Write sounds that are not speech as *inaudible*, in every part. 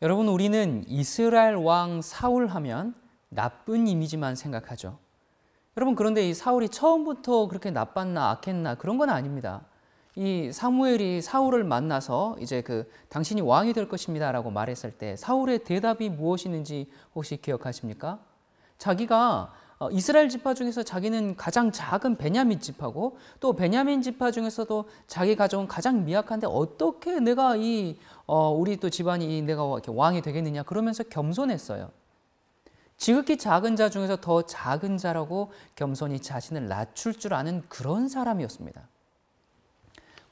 여러분 우리는 이스라엘 왕 사울 하면 나쁜 이미지만 생각하죠. 여러분 그런데 이 사울이 처음부터 그렇게 나빴나 악했나 그런 건 아닙니다. 이 사무엘이 사울을 만나서 이제 그 당신이 왕이 될 것입니다라고 말했을 때 사울의 대답이 무엇이는지 혹시 기억하십니까? 자기가 어, 이스라엘 지파 중에서 자기는 가장 작은 베냐민 지파고 또 베냐민 지파 중에서도 자기 가정은 가장 미약한데 어떻게 내가 이 어, 우리 또 집안이 내가 왕이 되겠느냐 그러면서 겸손했어요. 지극히 작은 자 중에서 더 작은 자라고 겸손히 자신을 낮출 줄 아는 그런 사람이었습니다.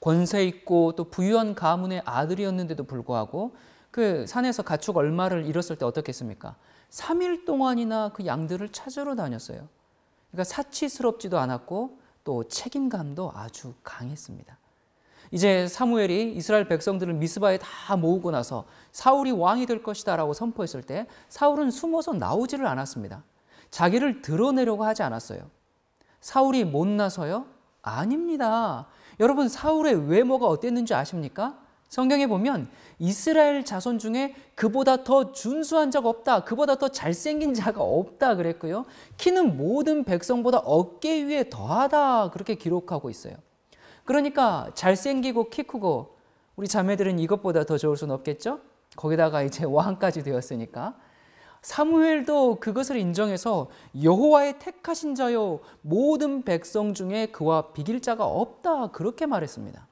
권세 있고 또 부유한 가문의 아들이었는데도 불구하고 그 산에서 가축 얼마를 잃었을 때 어떻겠습니까? 3일 동안이나 그 양들을 찾으러 다녔어요. 그러니까 사치스럽지도 않았고 또 책임감도 아주 강했습니다. 이제 사무엘이 이스라엘 백성들을 미스바에 다 모으고 나서 사울이 왕이 될 것이다라고 선포했을 때 사울은 숨어서 나오지를 않았습니다. 자기를 드러내려고 하지 않았어요. 사울이 못나서요? 아닙니다. 여러분 사울의 외모가 어땠는지 아십니까? 성경에 보면 이스라엘 자손 중에 그보다 더 준수한 자가 없다. 그보다 더 잘생긴 자가 없다 그랬고요. 키는 모든 백성보다 어깨 위에 더하다 그렇게 기록하고 있어요. 그러니까 잘생기고 키 크고 우리 자매들은 이것보다 더 좋을 수는 없겠죠? 거기다가 이제 왕까지 되었으니까. 사무엘도 그것을 인정해서 여호와의 택하신 자요 모든 백성 중에 그와 비길 자가 없다 그렇게 말했습니다.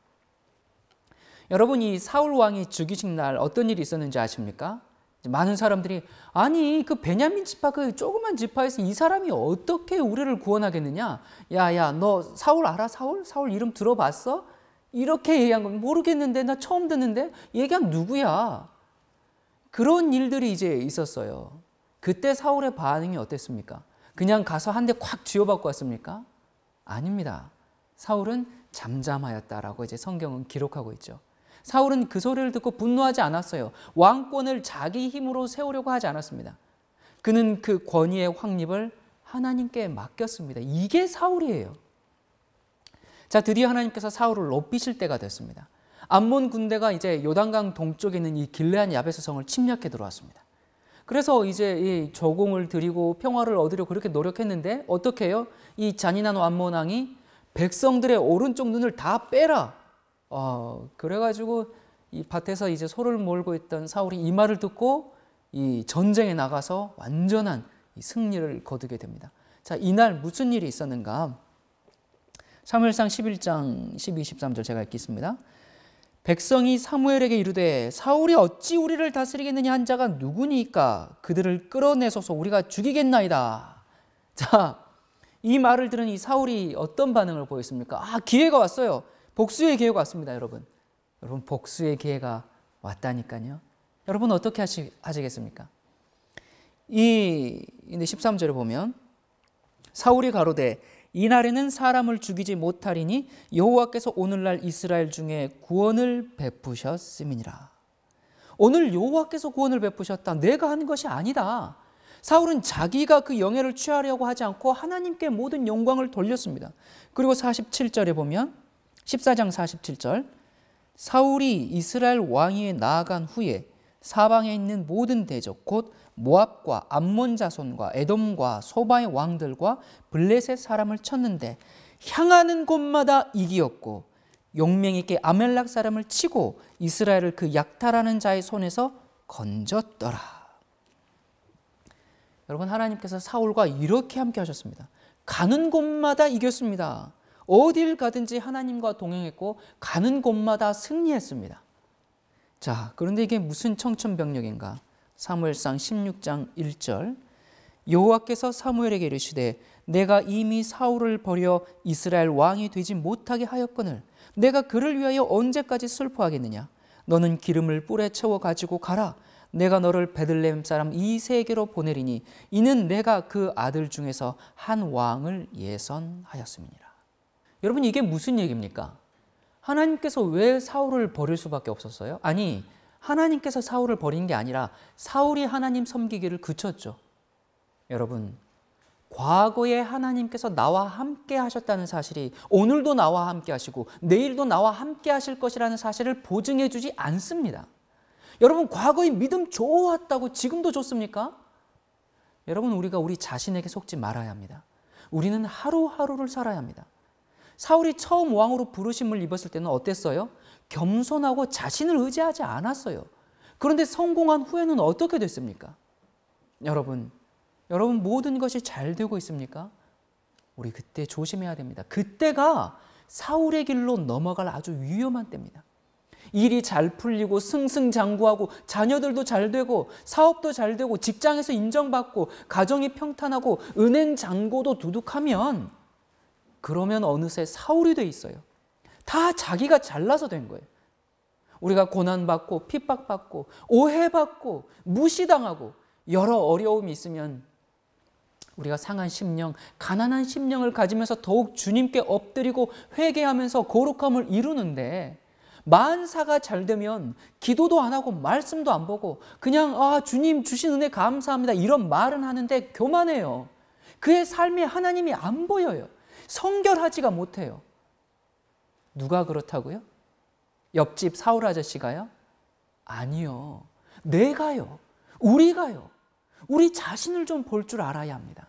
여러분 이 사울 왕이 죽이신 날 어떤 일이 있었는지 아십니까? 많은 사람들이 아니 그 베냐민 지파 그 조그만 지파에서 이 사람이 어떻게 우리를 구원하겠느냐? 야야 너 사울 알아 사울? 사울 이름 들어봤어? 이렇게 얘기한 건 모르겠는데 나 처음 듣는데 얘가 누구야? 그런 일들이 이제 있었어요. 그때 사울의 반응이 어땠습니까? 그냥 가서 한 대 콱 쥐어박고 왔습니까? 아닙니다. 사울은 잠잠하였다라고 이제 성경은 기록하고 있죠. 사울은 그 소리를 듣고 분노하지 않았어요. 왕권을 자기 힘으로 세우려고 하지 않았습니다. 그는 그 권위의 확립을 하나님께 맡겼습니다. 이게 사울이에요. 자, 드디어 하나님께서 사울을 높이실 때가 됐습니다. 암몬 군대가 이제 요단강 동쪽에 있는 이 길레한 야베스성을 침략해 들어왔습니다. 그래서 이제 이 조공을 드리고 평화를 얻으려 그렇게 노력했는데 어떻게 해요? 이 잔인한 암몬왕이 백성들의 오른쪽 눈을 다 빼라. 어, 그래가지고 이 밭에서 이제 소를 몰고 있던 사울이 이 말을 듣고 이 전쟁에 나가서 완전한 승리를 거두게 됩니다. 자, 이날 무슨 일이 있었는가? 사무엘상 11장 12, 13절 제가 읽겠습니다. 백성이 사무엘에게 이르되 사울이 어찌 우리를 다스리겠느냐 한 자가 누구니까 그들을 끌어내소서 우리가 죽이겠나이다. 자, 이 말을 들은 이 사울이 어떤 반응을 보였습니까? 아, 기회가 왔어요. 복수의 기회가 왔습니다, 여러분. 여러분, 복수의 기회가 왔다니까요. 여러분, 어떻게 하시, 하시겠습니까? 이, 근데 13절에 보면, 사울이 가로되, 이날에는 사람을 죽이지 못하리니 여호와께서 오늘날 이스라엘 중에 구원을 베푸셨음이니라. 오늘 여호와께서 구원을 베푸셨다. 내가 한 것이 아니다. 사울은 자기가 그 영예를 취하려고 하지 않고 하나님께 모든 영광을 돌렸습니다. 그리고 47절에 보면 14장 47절 사울이 이스라엘 왕위에 나아간 후에 사방에 있는 모든 대적 곧 모압과 암몬 자손과 에돔과 소바의 왕들과 블레셋 사람을 쳤는데 향하는 곳마다 이기었고 용맹 있게 아멜락 사람을 치고 이스라엘을 그 약탈하는 자의 손에서 건졌더라. 여러분 하나님께서 사울과 이렇게 함께 하셨습니다. 가는 곳마다 이겼습니다. 어딜 가든지 하나님과 동행했고 가는 곳마다 승리했습니다. 자, 그런데 이게 무슨 청천벽력인가? 사무엘상 16장 1절 여호와께서 사무엘에게 이르시되 내가 이미 사울을 버려 이스라엘 왕이 되지 못하게 하였거늘 내가 그를 위하여 언제까지 슬퍼하겠느냐 너는 기름을 뿔에 채워 가지고 가라 내가 너를 베들레헴 사람 이세계로 보내리니 이는 내가 그 아들 중에서 한 왕을 예선하였음이니라 여러분 이게 무슨 얘기입니까? 하나님께서 왜 사울을 버릴 수밖에 없었어요? 아니 하나님께서 사울을 버린 게 아니라 사울이 하나님 섬기기를 그쳤죠. 여러분 과거에 하나님께서 나와 함께 하셨다는 사실이 오늘도 나와 함께 하시고 내일도 나와 함께 하실 것이라는 사실을 보증해 주지 않습니다. 여러분 과거에 믿음 좋았다고 지금도 좋습니까? 여러분 우리가 우리 자신에게 속지 말아야 합니다. 우리는 하루하루를 살아야 합니다. 사울이 처음 왕으로 부르심을 입었을 때는 어땠어요? 겸손하고 자신을 의지하지 않았어요. 그런데 성공한 후에는 어떻게 됐습니까? 여러분, 여러분 모든 것이 잘 되고 있습니까? 우리 그때 조심해야 됩니다. 그때가 사울의 길로 넘어갈 아주 위험한 때입니다. 일이 잘 풀리고 승승장구하고 자녀들도 잘 되고 사업도 잘 되고 직장에서 인정받고 가정이 평탄하고 은행 잔고도 두둑하면 그러면 어느새 사울이 돼 있어요. 다 자기가 잘나서 된 거예요. 우리가 고난받고 핍박받고 오해받고 무시당하고 여러 어려움이 있으면 우리가 상한 심령, 가난한 심령을 가지면서 더욱 주님께 엎드리고 회개하면서 거룩함을 이루는데 만사가 잘 되면 기도도 안 하고 말씀도 안 보고 그냥 아 주님 주신 은혜 감사합니다 이런 말은 하는데 교만해요. 그의 삶에 하나님이 안 보여요. 성결하지가 못해요. 누가 그렇다고요? 옆집 사울 아저씨가요? 아니요. 내가요. 우리가요. 우리 자신을 좀 볼 줄 알아야 합니다.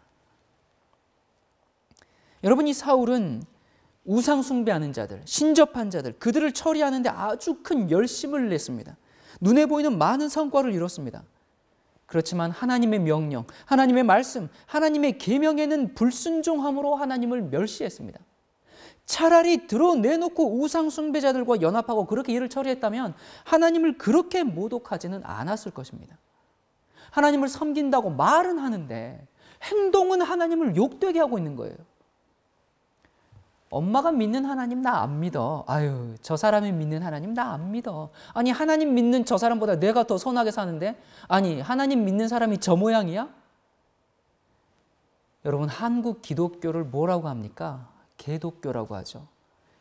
여러분, 이 사울은 우상 숭배하는 자들, 신접한 자들, 그들을 처리하는데 아주 큰 열심을 냈습니다. 눈에 보이는 많은 성과를 이뤘습니다. 그렇지만 하나님의 명령, 하나님의 말씀, 하나님의 계명에는 불순종함으로 하나님을 멸시했습니다. 차라리 드러내놓고 우상 숭배자들과 연합하고 그렇게 일을 처리했다면 하나님을 그렇게 모독하지는 않았을 것입니다. 하나님을 섬긴다고 말은 하는데 행동은 하나님을 욕되게 하고 있는 거예요. 엄마가 믿는 하나님 나 안 믿어. 아유, 저 사람이 믿는 하나님 나 안 믿어. 아니, 하나님 믿는 저 사람보다 내가 더 선하게 사는데? 아니, 하나님 믿는 사람이 저 모양이야? 여러분, 한국 기독교를 뭐라고 합니까? 개독교라고 하죠.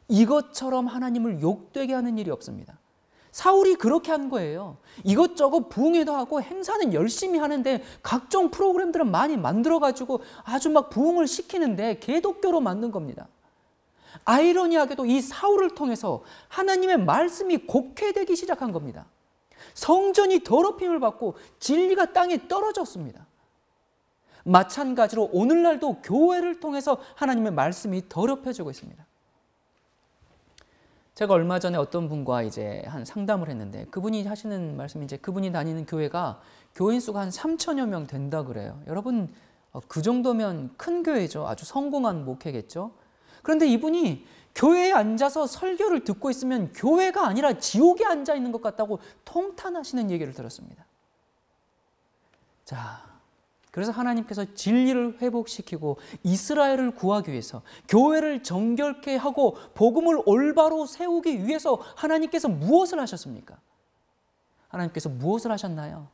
이것처럼 하나님을 욕되게 하는 일이 없습니다. 사울이 그렇게 한 거예요. 이것저것 부흥회도 하고 행사는 열심히 하는데 각종 프로그램들은 많이 만들어가지고 아주 막 부흥을 시키는데 개독교로 만든 겁니다. 아이러니하게도 이 사울을 통해서 하나님의 말씀이 곡해되기 시작한 겁니다. 성전이 더럽힘을 받고 진리가 땅에 떨어졌습니다. 마찬가지로 오늘날도 교회를 통해서 하나님의 말씀이 더럽혀지고 있습니다. 제가 얼마 전에 어떤 분과 이제 한 상담을 했는데 그분이 하시는 말씀이 이제 그분이 다니는 교회가 교인 수가 한 3천여 명 된다 그래요. 여러분 어, 그 정도면 큰 교회죠. 아주 성공한 목회겠죠. 그런데 이분이 교회에 앉아서 설교를 듣고 있으면 교회가 아니라 지옥에 앉아 있는 것 같다고 통탄하시는 얘기를 들었습니다. 자, 그래서 하나님께서 진리를 회복시키고 이스라엘을 구하기 위해서 교회를 정결케 하고 복음을 올바로 세우기 위해서 하나님께서 무엇을 하셨습니까? 하나님께서 무엇을 하셨나요?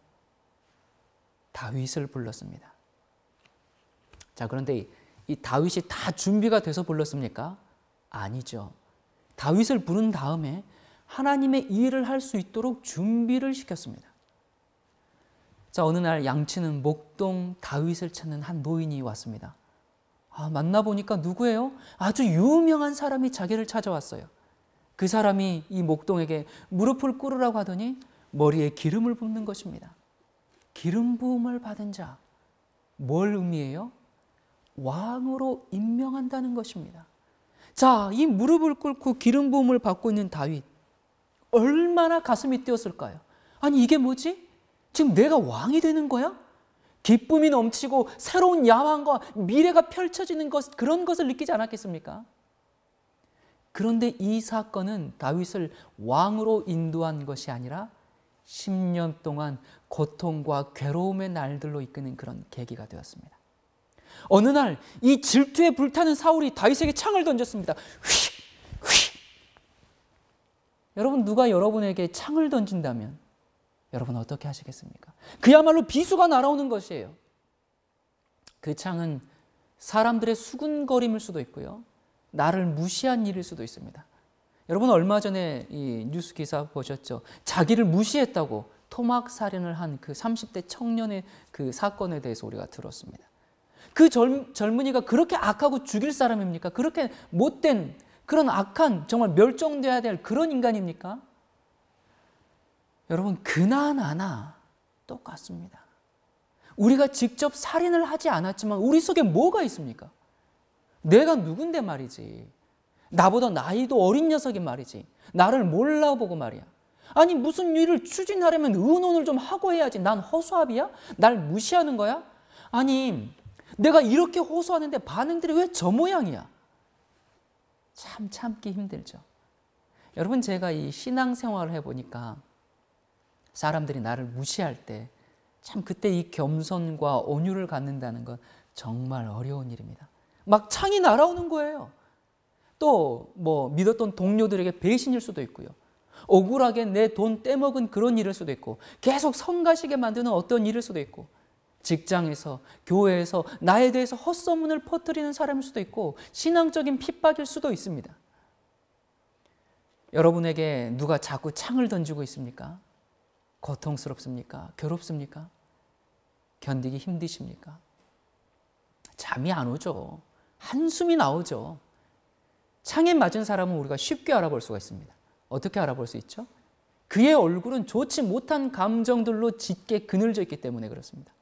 다윗을 불렀습니다. 자, 그런데 이 다윗이 다 준비가 돼서 불렀습니까? 아니죠. 다윗을 부른 다음에 하나님의 일을 할 수 있도록 준비를 시켰습니다. 자, 어느 날 양치는 목동 다윗을 찾는 한 노인이 왔습니다. 아, 만나보니까 누구예요? 아주 유명한 사람이 자기를 찾아왔어요. 그 사람이 이 목동에게 무릎을 꿇으라고 하더니 머리에 기름을 붓는 것입니다. 기름 부음을 받은 자. 뭘 의미해요? 왕으로 임명한다는 것입니다. 자, 이 무릎을 꿇고 기름 부음을 받고 있는 다윗. 얼마나 가슴이 뛰었을까요? 아니, 이게 뭐지? 지금 내가 왕이 되는 거야? 기쁨이 넘치고 새로운 야망과 미래가 펼쳐지는 것, 그런 것을 느끼지 않았겠습니까? 그런데 이 사건은 다윗을 왕으로 인도한 것이 아니라 10년 동안 고통과 괴로움의 날들로 이끄는 그런 계기가 되었습니다. 어느 날 이 질투에 불타는 사울이 다윗에게 창을 던졌습니다. 휘, 여러분 누가 여러분에게 창을 던진다면 여러분 어떻게 하시겠습니까? 그야말로 비수가 날아오는 것이에요. 그 창은 사람들의 수군거림일 수도 있고요. 나를 무시한 일일 수도 있습니다. 여러분 얼마 전에 이 뉴스 기사 보셨죠? 자기를 무시했다고 토막 살인을 한 그 30대 청년의 그 사건에 대해서 우리가 들었습니다. 그 젊, 젊은이가 그렇게 악하고 죽일 사람입니까? 그렇게 못된 그런 악한 정말 멸종돼야 될 그런 인간입니까? 여러분 그나 나나 똑같습니다. 우리가 직접 살인을 하지 않았지만 우리 속에 뭐가 있습니까? 내가 누군데 말이지. 나보다 나이도 어린 녀석이 말이지. 나를 몰라보고 말이야. 아니 무슨 일을 추진하려면 의논을 좀 하고 해야지. 난 허수아비야? 날 무시하는 거야? 아니 내가 이렇게 호소하는데 반응들이 왜 저 모양이야? 참 참기 힘들죠. 여러분 제가 이 신앙생활을 해보니까 사람들이 나를 무시할 때 참 그때 이 겸손과 온유를 갖는다는 건 정말 어려운 일입니다. 막 창이 날아오는 거예요. 또 뭐 믿었던 동료들에게 배신일 수도 있고요. 억울하게 내 돈 떼먹은 그런 일일 수도 있고 계속 성가시게 만드는 어떤 일일 수도 있고 직장에서, 교회에서 나에 대해서 헛소문을 퍼뜨리는 사람일 수도 있고 신앙적인 핍박일 수도 있습니다. 여러분에게 누가 자꾸 창을 던지고 있습니까? 고통스럽습니까? 괴롭습니까? 견디기 힘드십니까? 잠이 안 오죠. 한숨이 나오죠. 창에 맞은 사람은 우리가 쉽게 알아볼 수가 있습니다. 어떻게 알아볼 수 있죠? 그의 얼굴은 좋지 못한 감정들로 짙게 그늘져 있기 때문에 그렇습니다.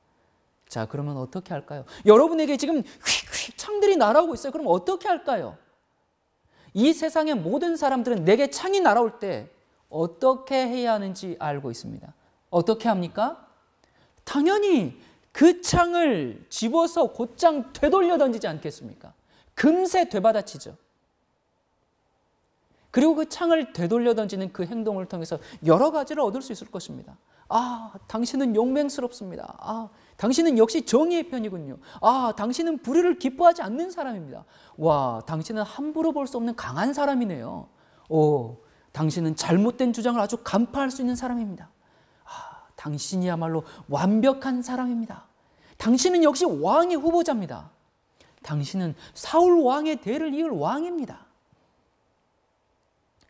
자, 그러면 어떻게 할까요? 여러분에게 지금 휙휙 창들이 날아오고 있어요. 그럼 어떻게 할까요? 이 세상의 모든 사람들은 내게 창이 날아올 때 어떻게 해야 하는지 알고 있습니다. 어떻게 합니까? 당연히 그 창을 집어서 곧장 되돌려 던지지 않겠습니까? 금세 되받아치죠. 그리고 그 창을 되돌려 던지는 그 행동을 통해서 여러 가지를 얻을 수 있을 것입니다. 아, 당신은 용맹스럽습니다. 아, 당신은 역시 정의의 편이군요. 아, 당신은 불의를 기뻐하지 않는 사람입니다. 와, 당신은 함부로 볼 수 없는 강한 사람이네요. 오, 당신은 잘못된 주장을 아주 간파할 수 있는 사람입니다. 아, 당신이야말로 완벽한 사람입니다. 당신은 역시 왕의 후보자입니다. 당신은 사울 왕의 대를 이을 왕입니다.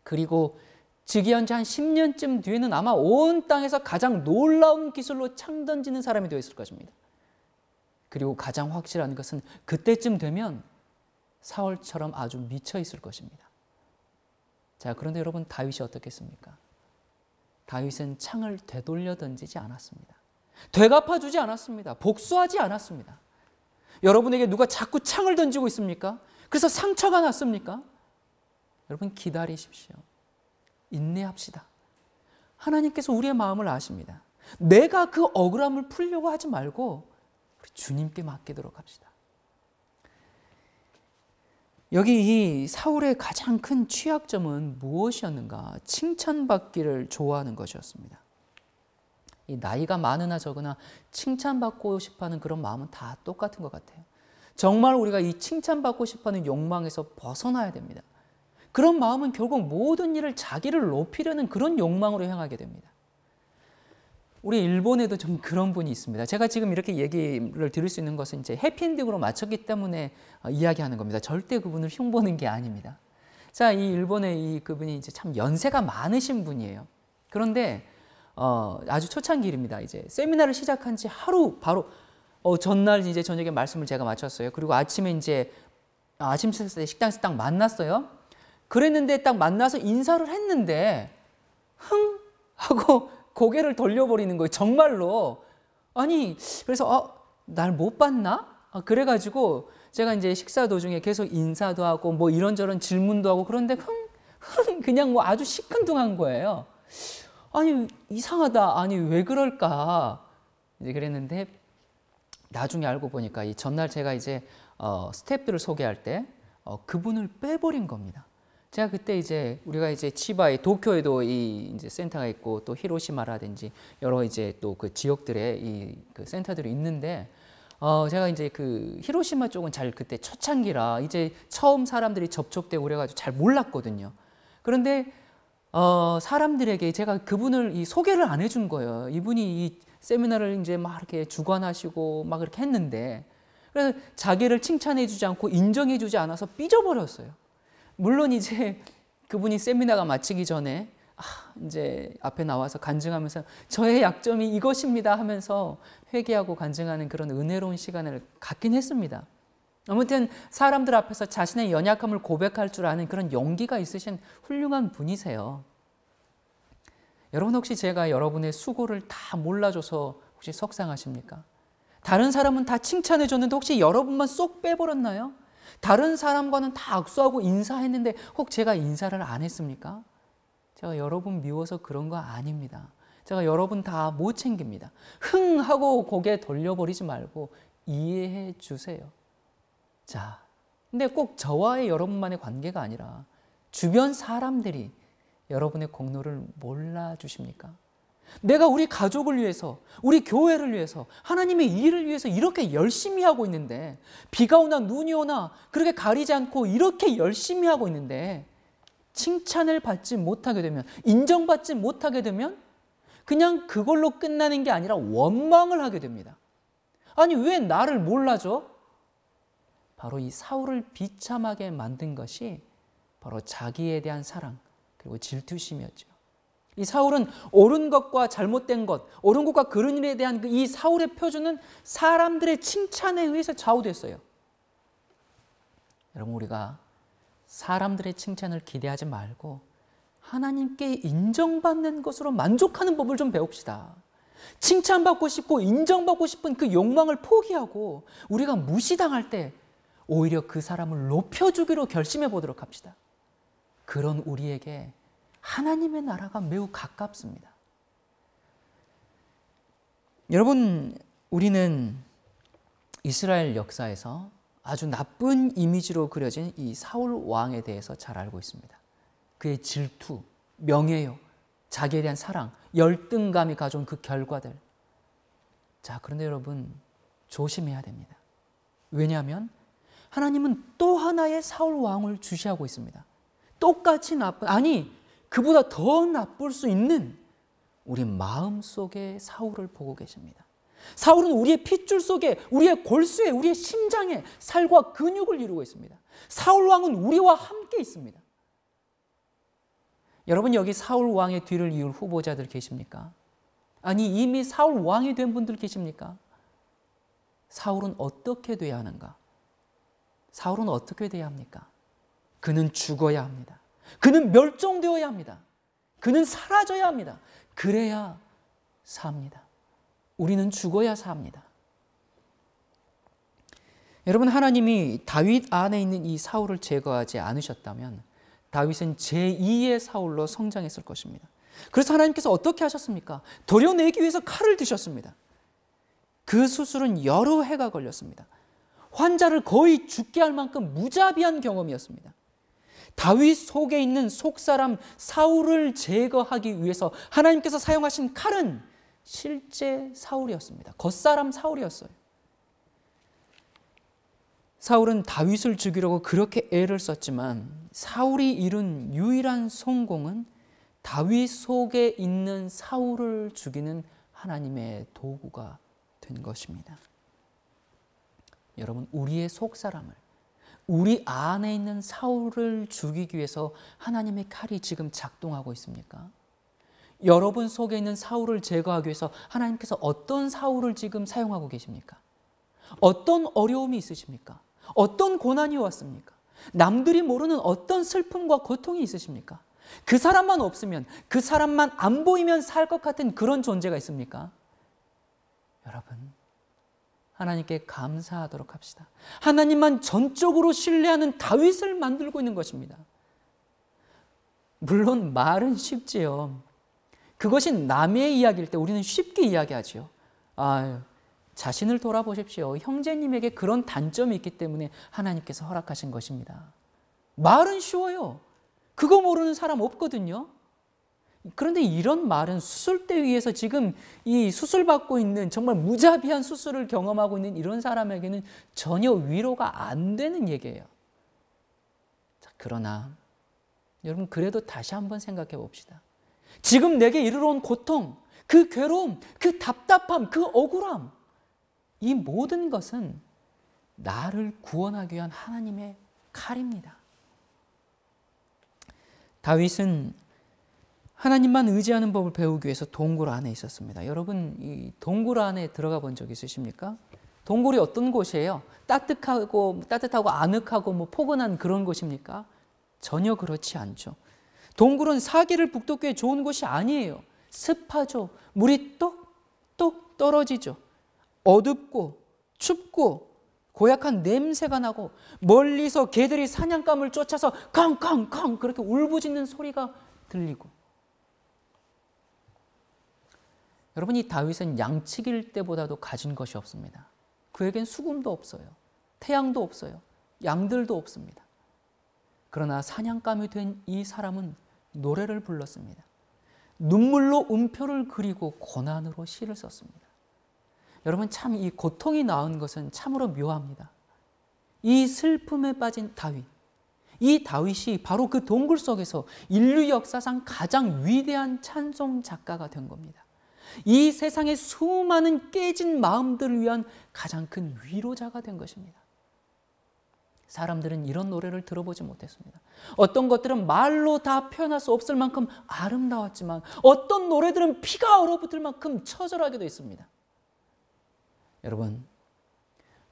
그리고 즉위한 지 한 10년쯤 뒤에는 아마 온 땅에서 가장 놀라운 기술로 창 던지는 사람이 되어 있을 것입니다. 그리고 가장 확실한 것은 그때쯤 되면 사울처럼 아주 미쳐 있을 것입니다. 자, 그런데 여러분 다윗이 어떻겠습니까? 다윗은 창을 되돌려 던지지 않았습니다. 되갚아 주지 않았습니다. 복수하지 않았습니다. 여러분에게 누가 자꾸 창을 던지고 있습니까? 그래서 상처가 났습니까? 여러분 기다리십시오. 인내합시다. 하나님께서 우리의 마음을 아십니다. 내가 그 억울함을 풀려고 하지 말고 우리 주님께 맡기도록 합시다. 여기 이 사울의 가장 큰 취약점은 무엇이었는가? 칭찬받기를 좋아하는 것이었습니다. 이 나이가 많으나 적으나 칭찬받고 싶어하는 그런 마음은 다 똑같은 것 같아요. 정말 우리가 이 칭찬받고 싶어하는 욕망에서 벗어나야 됩니다. 그런 마음은 결국 모든 일을 자기를 높이려는 그런 욕망으로 향하게 됩니다. 우리 일본에도 좀 그런 분이 있습니다. 제가 지금 이렇게 얘기를 들을 수 있는 것은 이제 해피엔딩으로 마쳤기 때문에 어, 이야기하는 겁니다. 절대 그분을 흉보는 게 아닙니다. 자, 이 일본의 이 그분이 이제 참 연세가 많으신 분이에요. 그런데 어, 아주 초창기 일입니다. 이제 세미나를 시작한 지 하루 바로 어, 전날 이제 저녁에 말씀을 제가 마쳤어요. 그리고 아침에 이제 아침 식당에서딱 만났어요. 그랬는데 딱 만나서 인사를 했는데 흥 하고 *laughs* 고개를 돌려버리는 거예요. 정말로. 아니 그래서 어, 날 못 봤나? 아, 그래가지고 제가 이제 식사 도중에 계속 인사도 하고 뭐 이런저런 질문도 하고 그런데 흥, 흥 그냥 뭐 아주 시큰둥한 거예요. 아니 이상하다. 아니 왜 그럴까? 이제 그랬는데 나중에 알고 보니까 이 전날 제가 이제 어, 스탭들을 소개할 때 어, 그분을 빼버린 겁니다. 제가 그때 이제 우리가 이제 치바에 도쿄에도 이 이제 센터가 있고 또 히로시마라든지 여러 이제 또 그지역들의이그 센터들이 있는데 어 제가 이제 그 히로시마 쪽은 잘 그때 초창기라 이제 처음 사람들이 접촉되고 그래가지고 잘 몰랐거든요. 그런데 어 사람들에게 제가 그분을 이 소개를 안 해준 거예요. 이분이 이 세미나를 이제 막 이렇게 주관하시고 막 이렇게 했는데 그래서 자기를 칭찬해주지 않고 인정해주지 않아서 삐져버렸어요. 물론 이제 그분이 세미나가 마치기 전에 아, 이제 앞에 나와서 간증하면서 저의 약점이 이것입니다 하면서 회개하고 간증하는 그런 은혜로운 시간을 갖긴 했습니다. 아무튼 사람들 앞에서 자신의 연약함을 고백할 줄 아는 그런 용기가 있으신 훌륭한 분이세요. 여러분 혹시 제가 여러분의 수고를 다 몰라줘서 혹시 속상하십니까? 다른 사람은 다 칭찬해줬는데 혹시 여러분만 쏙 빼버렸나요? 다른 사람과는 다 악수하고 인사했는데 혹 제가 인사를 안 했습니까? 제가 여러분 미워서 그런 거 아닙니다. 제가 여러분 다 못 챙깁니다. 흥 하고 고개 돌려버리지 말고 이해해 주세요. 자, 근데 꼭 저와의 여러분만의 관계가 아니라 주변 사람들이 여러분의 공로를 몰라 주십니까? 내가 우리 가족을 위해서, 우리 교회를 위해서, 하나님의 일을 위해서 이렇게 열심히 하고 있는데, 비가 오나 눈이 오나 그렇게 가리지 않고 이렇게 열심히 하고 있는데, 칭찬을 받지 못하게 되면, 인정받지 못하게 되면, 그냥 그걸로 끝나는 게 아니라 원망을 하게 됩니다. 아니, 왜 나를 몰라줘? 바로 이 사울을 비참하게 만든 것이 바로 자기에 대한 사랑, 그리고 질투심이었죠. 이 사울은 옳은 것과 잘못된 것, 옳은 것과 그른 일에 대한 그 이 사울의 표준은 사람들의 칭찬에 의해서 좌우됐어요. 여러분 우리가 사람들의 칭찬을 기대하지 말고 하나님께 인정받는 것으로 만족하는 법을 좀 배웁시다. 칭찬받고 싶고 인정받고 싶은 그 욕망을 포기하고 우리가 무시당할 때 오히려 그 사람을 높여주기로 결심해 보도록 합시다. 그런 우리에게 하나님의 나라가 매우 가깝습니다. 여러분, 우리는 이스라엘 역사에서 아주 나쁜 이미지로 그려진 이 사울 왕에 대해서 잘 알고 있습니다. 그의 질투, 명예요, 자기에 대한 사랑, 열등감이 가져온 그 결과들. 자, 그런데 여러분, 조심해야 됩니다. 왜냐하면 하나님은 또 하나의 사울 왕을 주시하고 있습니다. 똑같이 나쁜, 아니, 그보다 더 나쁠 수 있는 우리 마음 속에 사울을 보고 계십니다. 사울은 우리의 핏줄 속에, 우리의 골수에, 우리의 심장에 살과 근육을 이루고 있습니다. 사울 왕은 우리와 함께 있습니다. 여러분 여기 사울 왕의 뒤를 이을 후보자들 계십니까? 아니 이미 사울 왕이 된 분들 계십니까? 사울은 어떻게 돼야 하는가? 사울은 어떻게 돼야 합니까? 그는 죽어야 합니다. 그는 멸종되어야 합니다. 그는 사라져야 합니다. 그래야 삽니다. 우리는 죽어야 삽니다. 여러분 하나님이 다윗 안에 있는 이 사울을 제거하지 않으셨다면 다윗은 제2의 사울로 성장했을 것입니다. 그래서 하나님께서 어떻게 하셨습니까? 도려내기 위해서 칼을 드셨습니다. 그 수술은 여러 해가 걸렸습니다. 환자를 거의 죽게 할 만큼 무자비한 경험이었습니다. 다윗 속에 있는 속사람 사울을 제거하기 위해서 하나님께서 사용하신 칼은 실제 사울이었습니다. 겉사람 사울이었어요. 사울은 다윗을 죽이려고 그렇게 애를 썼지만 사울이 이룬 유일한 성공은 다윗 속에 있는 사울을 죽이는 하나님의 도구가 된 것입니다. 여러분, 우리의 속사람을 우리 안에 있는 사울을 죽이기 위해서 하나님의 칼이 지금 작동하고 있습니까? 여러분 속에 있는 사울을 제거하기 위해서 하나님께서 어떤 사울을 지금 사용하고 계십니까? 어떤 어려움이 있으십니까? 어떤 고난이 왔습니까? 남들이 모르는 어떤 슬픔과 고통이 있으십니까? 그 사람만 없으면, 그 사람만 안 보이면 살 것 같은 그런 존재가 있습니까? 여러분, 하나님께 감사하도록 합시다. 하나님만 전적으로 신뢰하는 다윗을 만들고 있는 것입니다. 물론 말은 쉽지요. 그것이 남의 이야기일 때 우리는 쉽게 이야기하지요. 아, 자신을 돌아보십시오. 형제님에게 그런 단점이 있기 때문에 하나님께서 허락하신 것입니다. 말은 쉬워요. 그거 모르는 사람 없거든요. 그런데 이런 말은 수술대 위에서 지금 이 수술받고 있는 정말 무자비한 수술을 경험하고 있는 이런 사람에게는 전혀 위로가 안 되는 얘기예요. 자, 그러나 여러분 그래도 다시 한번 생각해 봅시다. 지금 내게 이르러 온 고통, 그 괴로움, 그 답답함, 그 억울함 이 모든 것은 나를 구원하기 위한 하나님의 칼입니다. 다윗은 하나님만 의지하는 법을 배우기 위해서 동굴 안에 있었습니다. 여러분 이 동굴 안에 들어가 본 적 있으십니까? 동굴이 어떤 곳이에요? 따뜻하고 따뜻하고 아늑하고 뭐 포근한 그런 곳입니까? 전혀 그렇지 않죠. 동굴은 사계를 북돋게 좋은 곳이 아니에요. 습하죠. 물이 똑똑 떨어지죠. 어둡고 춥고 고약한 냄새가 나고 멀리서 개들이 사냥감을 쫓아서 캉캉캉 그렇게 울부짖는 소리가 들리고 여러분 이 다윗은 양치길 때보다도 가진 것이 없습니다. 그에겐 수금도 없어요. 태양도 없어요. 양들도 없습니다. 그러나 사냥감이 된 이 사람은 노래를 불렀습니다. 눈물로 음표를 그리고 고난으로 시를 썼습니다. 여러분 참 이 고통이 나은 것은 참으로 묘합니다. 이 슬픔에 빠진 다윗. 이 다윗이 바로 그 동굴 속에서 인류 역사상 가장 위대한 찬송 작가가 된 겁니다. 이 세상의 수많은 깨진 마음들을 위한 가장 큰 위로자가 된 것입니다. 사람들은 이런 노래를 들어보지 못했습니다. 어떤 것들은 말로 다 표현할 수 없을 만큼 아름다웠지만 어떤 노래들은 피가 얼어붙을 만큼 처절하기도 있습니다. 여러분,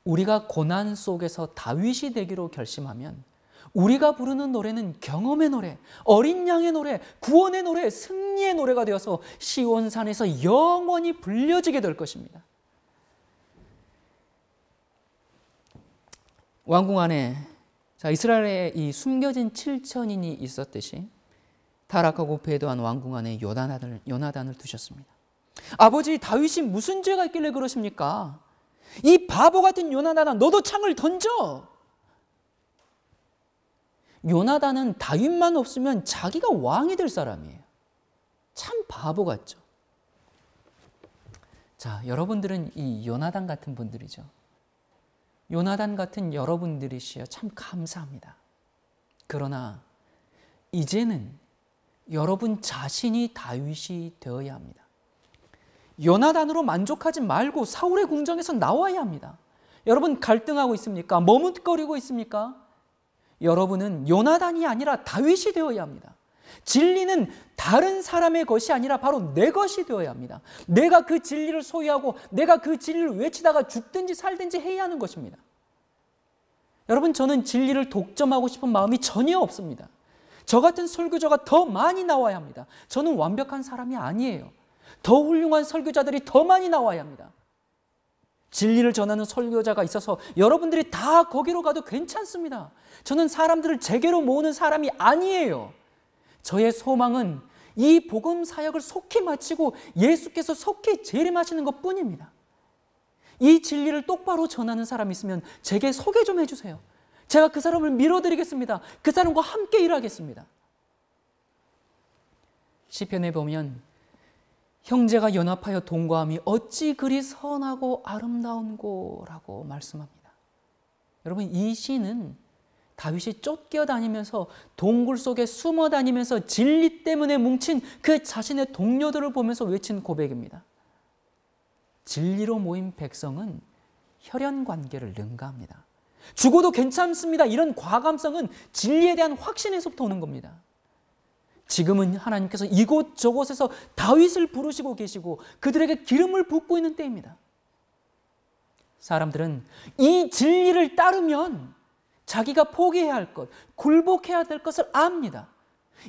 우리가 고난 속에서 다윗이 되기로 결심하면 우리가 부르는 노래는 경험의 노래, 어린 양의 노래, 구원의 노래, 승리의 노래가 되어서 시온산에서 영원히 불려지게 될 것입니다. 왕궁 안에 자 이스라엘에 이 숨겨진 7천인이 있었듯이 타락하고 배도한 왕궁 안에 요단을 요나단을 두셨습니다. 아버지 다윗이 무슨 죄가 있길래 그러십니까? 이 바보 같은 요나단아 너도 창을 던져! 요나단은 다윗만 없으면 자기가 왕이 될 사람이에요. 참 바보 같죠. 자, 여러분들은 이 요나단 같은 분들이죠. 요나단 같은 여러분들이시여 참 감사합니다. 그러나 이제는 여러분 자신이 다윗이 되어야 합니다. 요나단으로 만족하지 말고 사울의 궁정에서 나와야 합니다. 여러분 갈등하고 있습니까? 머뭇거리고 있습니까? 여러분은 요나단이 아니라 다윗이 되어야 합니다. 진리는 다른 사람의 것이 아니라 바로 내 것이 되어야 합니다. 내가 그 진리를 소유하고 내가 그 진리를 외치다가 죽든지 살든지 해야 하는 것입니다. 여러분, 저는 진리를 독점하고 싶은 마음이 전혀 없습니다. 저 같은 설교자가 더 많이 나와야 합니다. 저는 완벽한 사람이 아니에요. 더 훌륭한 설교자들이 더 많이 나와야 합니다. 진리를 전하는 설교자가 있어서 여러분들이 다 거기로 가도 괜찮습니다. 저는 사람들을 제게로 모으는 사람이 아니에요. 저의 소망은 이 복음 사역을 속히 마치고 예수께서 속히 재림하시는 것 뿐입니다. 이 진리를 똑바로 전하는 사람 있으면 제게 소개 좀 해주세요. 제가 그 사람을 밀어드리겠습니다. 그 사람과 함께 일하겠습니다. 시편에 보면 형제가 연합하여 동거함이 어찌 그리 선하고 아름다운고라고 말씀합니다. 여러분 이 시는 다윗이 쫓겨 다니면서 동굴 속에 숨어 다니면서 진리 때문에 뭉친 그 자신의 동료들을 보면서 외친 고백입니다. 진리로 모인 백성은 혈연 관계를 능가합니다. 죽어도 괜찮습니다. 이런 과감성은 진리에 대한 확신에서부터 오는 겁니다. 지금은 하나님께서 이곳저곳에서 다윗을 부르시고 계시고 그들에게 기름을 붓고 있는 때입니다. 사람들은 이 진리를 따르면 자기가 포기해야 할 것, 굴복해야 될 것을 압니다.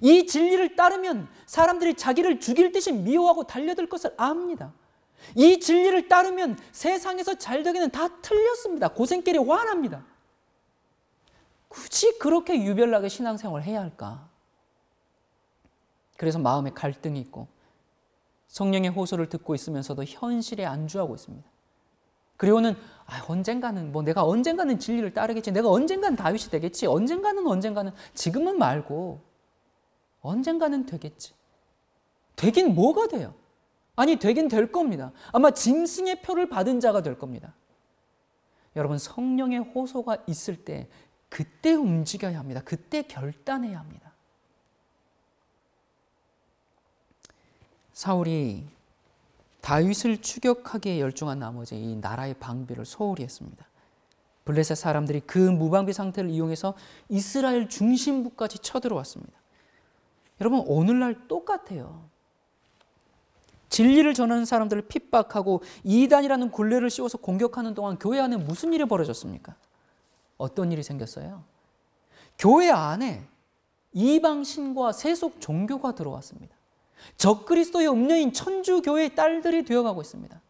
이 진리를 따르면 사람들이 자기를 죽일 듯이 미워하고 달려들 것을 압니다. 이 진리를 따르면 세상에서 잘 되기는 다 틀렸습니다. 고생길이 환합니다. 굳이 그렇게 유별나게 신앙생활을 해야 할까? 그래서 마음에 갈등이 있고 성령의 호소를 듣고 있으면서도 현실에 안주하고 있습니다. 그리고는 아, 언젠가는 뭐 내가 언젠가는 진리를 따르겠지. 내가 언젠가는 다윗이 되겠지. 언젠가는 언젠가는 지금은 말고 언젠가는 되겠지. 되긴 뭐가 돼요? 아니 되긴 될 겁니다. 아마 짐승의 표를 받은 자가 될 겁니다. 여러분 성령의 호소가 있을 때 그때 움직여야 합니다. 그때 결단해야 합니다. 사울이 다윗을 추격하기에 열중한 나머지 이 나라의 방비를 소홀히 했습니다. 블레셋 사람들이 그 무방비 상태를 이용해서 이스라엘 중심부까지 쳐들어왔습니다. 여러분 오늘날 똑같아요. 진리를 전하는 사람들을 핍박하고 이단이라는 굴레를 씌워서 공격하는 동안 교회 안에 무슨 일이 벌어졌습니까? 어떤 일이 생겼어요? 교회 안에 이방신과 세속 종교가 들어왔습니다. 적그리스도의 음녀인 천주교회의 딸들이 되어가고 있습니다.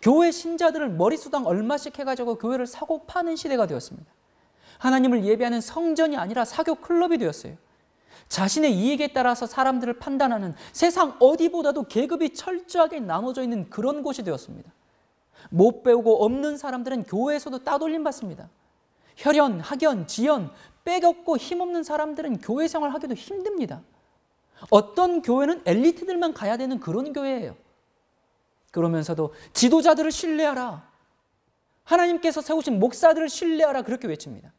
교회 신자들을 머리수당 얼마씩 해가지고 교회를 사고 파는 시대가 되었습니다. 하나님을 예배하는 성전이 아니라 사교 클럽이 되었어요. 자신의 이익에 따라서 사람들을 판단하는 세상 어디보다도 계급이 철저하게 나눠져 있는 그런 곳이 되었습니다. 못 배우고 없는 사람들은 교회에서도 따돌림 받습니다. 혈연, 학연, 지연, 빼겹고 힘없는 사람들은 교회 생활하기도 힘듭니다. 어떤 교회는 엘리트들만 가야 되는 그런 교회예요. 그러면서도 지도자들을 신뢰하라. 하나님께서 세우신 목사들을 신뢰하라. 그렇게 외칩니다.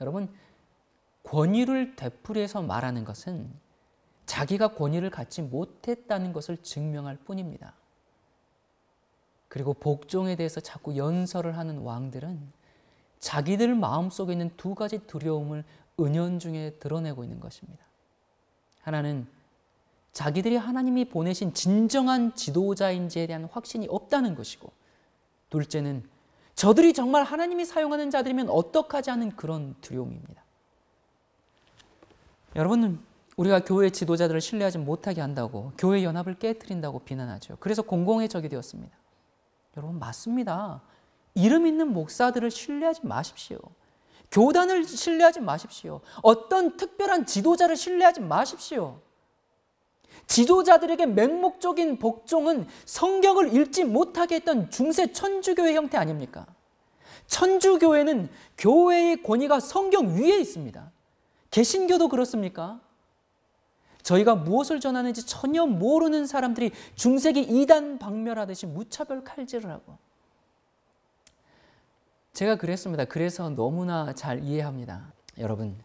여러분, 권위를 되풀해서 말하는 것은 자기가 권위를 갖지 못했다는 것을 증명할 뿐입니다. 그리고 복종에 대해서 자꾸 연설을 하는 왕들은 자기들 마음속에 있는 두 가지 두려움을 은연중에 드러내고 있는 것입니다. 하나는 자기들이 하나님이 보내신 진정한 지도자인지에 대한 확신이 없다는 것이고 둘째는 저들이 정말 하나님이 사용하는 자들이면 어떡하지 하는 그런 두려움입니다. 여러분 우리가 교회 지도자들을 신뢰하지 못하게 한다고 교회 연합을 깨뜨린다고 비난하죠. 그래서 공공의 적이 되었습니다. 여러분 맞습니다. 이름 있는 목사들을 신뢰하지 마십시오. 교단을 신뢰하지 마십시오. 어떤 특별한 지도자를 신뢰하지 마십시오. 지도자들에게 맹목적인 복종은 성경을 읽지 못하게 했던 중세 천주교의 형태 아닙니까? 천주교회는 교회의 권위가 성경 위에 있습니다. 개신교도 그렇습니까? 저희가 무엇을 전하는지 전혀 모르는 사람들이 중세기 이단 박멸하듯이 무차별 칼질을 하고 제가 그랬습니다. 그래서 너무나 잘 이해합니다. 여러분,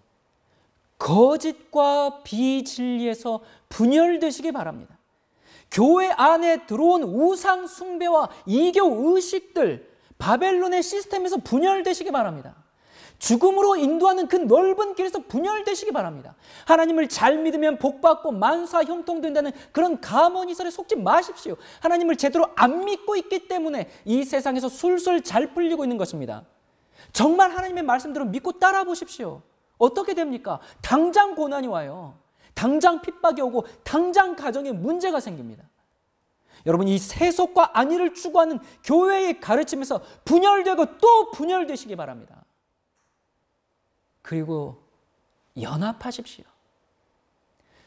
거짓과 비진리에서 분열되시기 바랍니다. 교회 안에 들어온 우상 숭배와 이교 의식들, 바벨론의 시스템에서 분열되시기 바랍니다. 죽음으로 인도하는 그 넓은 길에서 분열되시기 바랍니다. 하나님을 잘 믿으면 복받고 만사 형통된다는 그런 가문이설에 속지 마십시오. 하나님을 제대로 안 믿고 있기 때문에 이 세상에서 술술 잘 풀리고 있는 것입니다. 정말 하나님의 말씀대로 믿고 따라 보십시오. 어떻게 됩니까? 당장 고난이 와요. 당장 핍박이 오고 당장 가정에 문제가 생깁니다. 여러분 이 세속과 안위를 추구하는 교회의 가르침에서 분열되고 또 분열되시기 바랍니다. 그리고 연합하십시오.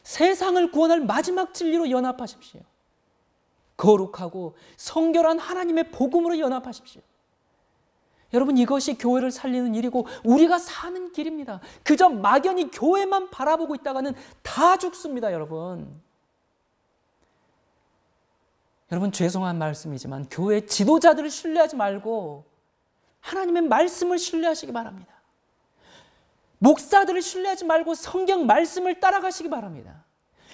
세상을 구원할 마지막 진리로 연합하십시오. 거룩하고 성결한 하나님의 복음으로 연합하십시오. 여러분 이것이 교회를 살리는 일이고 우리가 사는 길입니다. 그저 막연히 교회만 바라보고 있다가는 다 죽습니다, 여러분. 여러분 죄송한 말씀이지만 교회 지도자들을 신뢰하지 말고 하나님의 말씀을 신뢰하시기 바랍니다. 목사들을 신뢰하지 말고 성경 말씀을 따라가시기 바랍니다.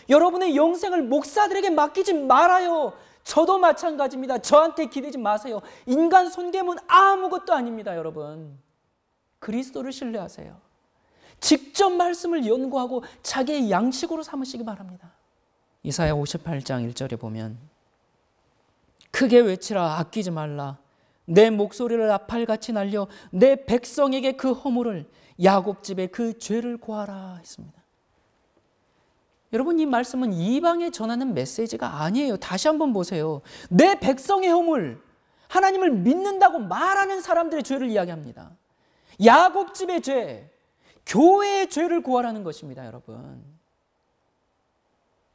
여러분의 영생을 목사들에게 맡기지 말아요. 저도 마찬가지입니다. 저한테 기대지 마세요. 인간 손괴문 아무것도 아닙니다, 여러분. 그리스도를 신뢰하세요. 직접 말씀을 연구하고 자기의 양식으로 삼으시기 바랍니다. 이사야 58장 1절에 보면 크게 외치라 아끼지 말라 내 목소리를 나팔같이 날려 내 백성에게 그 허물을 야곱 집에 그 죄를 구하라 했습니다. 여러분 이 말씀은 이방에 전하는 메시지가 아니에요. 다시 한번 보세요. 내 백성의 허물 하나님을 믿는다고 말하는 사람들의 죄를 이야기합니다. 야곱 집의 죄, 교회의 죄를 구하라는 것입니다, 여러분.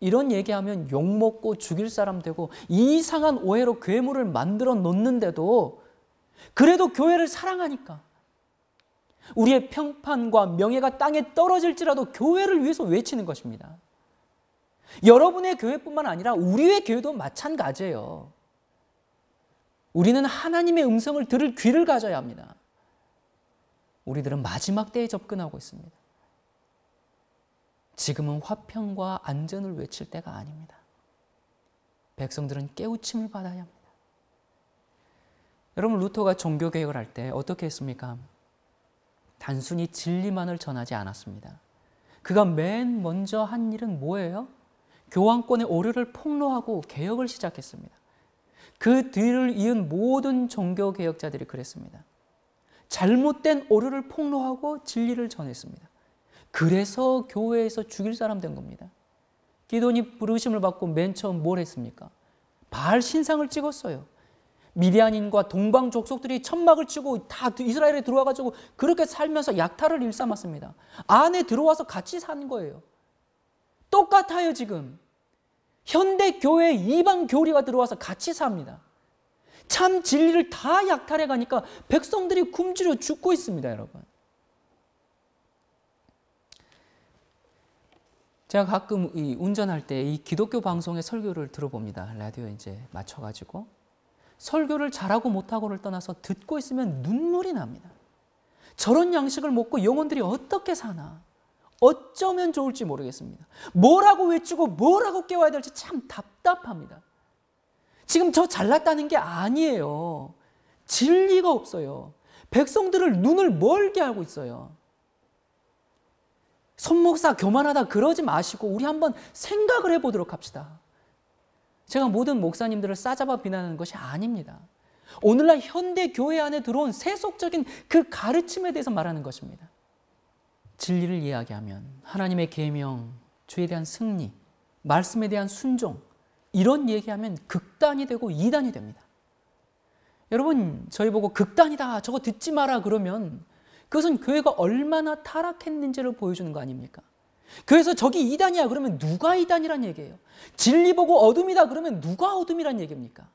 이런 얘기하면 욕먹고 죽일 사람 되고 이상한 오해로 괴물을 만들어 놓는데도 그래도 교회를 사랑하니까 우리의 평판과 명예가 땅에 떨어질지라도 교회를 위해서 외치는 것입니다. 여러분의 교회뿐만 아니라 우리의 교회도 마찬가지예요. 우리는 하나님의 음성을 들을 귀를 가져야 합니다. 우리들은 마지막 때에 접근하고 있습니다. 지금은 화평과 안전을 외칠 때가 아닙니다. 백성들은 깨우침을 받아야 합니다. 여러분 루터가 종교 개혁을 할 때 어떻게 했습니까? 단순히 진리만을 전하지 않았습니다. 그가 맨 먼저 한 일은 뭐예요? 교황권의 오류를 폭로하고 개혁을 시작했습니다. 그 뒤를 이은 모든 종교 개혁자들이 그랬습니다. 잘못된 오류를 폭로하고 진리를 전했습니다. 그래서 교회에서 죽일 사람 된 겁니다. 기돈이 부르심을 받고 맨 처음 뭘 했습니까? 바 신상을 찍었어요. 미디안인과 동방 족속들이 천막을 치고 다 이스라엘에 들어와가지고 그렇게 살면서 약탈을 일삼았습니다. 안에 들어와서 같이 산 거예요. 똑같아요 지금. 현대 교회 이방 교리가 들어와서 같이 삽니다. 참 진리를 다 약탈해 가니까 백성들이 굶주려 죽고 있습니다, 여러분. 제가 가끔 이 운전할 때 이 기독교 방송의 설교를 들어봅니다. 라디오 이제 맞춰 가지고 설교를 잘하고 못하고를 떠나서 듣고 있으면 눈물이 납니다. 저런 양식을 먹고 영혼들이 어떻게 사나 어쩌면 좋을지 모르겠습니다. 뭐라고 외치고 뭐라고 깨워야 될지 참 답답합니다. 지금 저 잘났다는 게 아니에요. 진리가 없어요. 백성들을 눈을 멀게 하고 있어요. 손목사 교만하다 그러지 마시고 우리 한번 생각을 해보도록 합시다. 제가 모든 목사님들을 싸잡아 비난하는 것이 아닙니다. 오늘날 현대 교회 안에 들어온 세속적인 그 가르침에 대해서 말하는 것입니다. 진리를 이야기하면 하나님의 계명, 주에 대한 승리, 말씀에 대한 순종 이런 얘기하면 극단이 되고 이단이 됩니다. 여러분 저희 보고 극단이다 저거 듣지 마라 그러면 그것은 교회가 얼마나 타락했는지를 보여주는 거 아닙니까? 그래서 저기 이단이야 그러면 누가 이단이란 얘기예요? 진리 보고 어둠이다 그러면 누가 어둠이란 얘기입니까?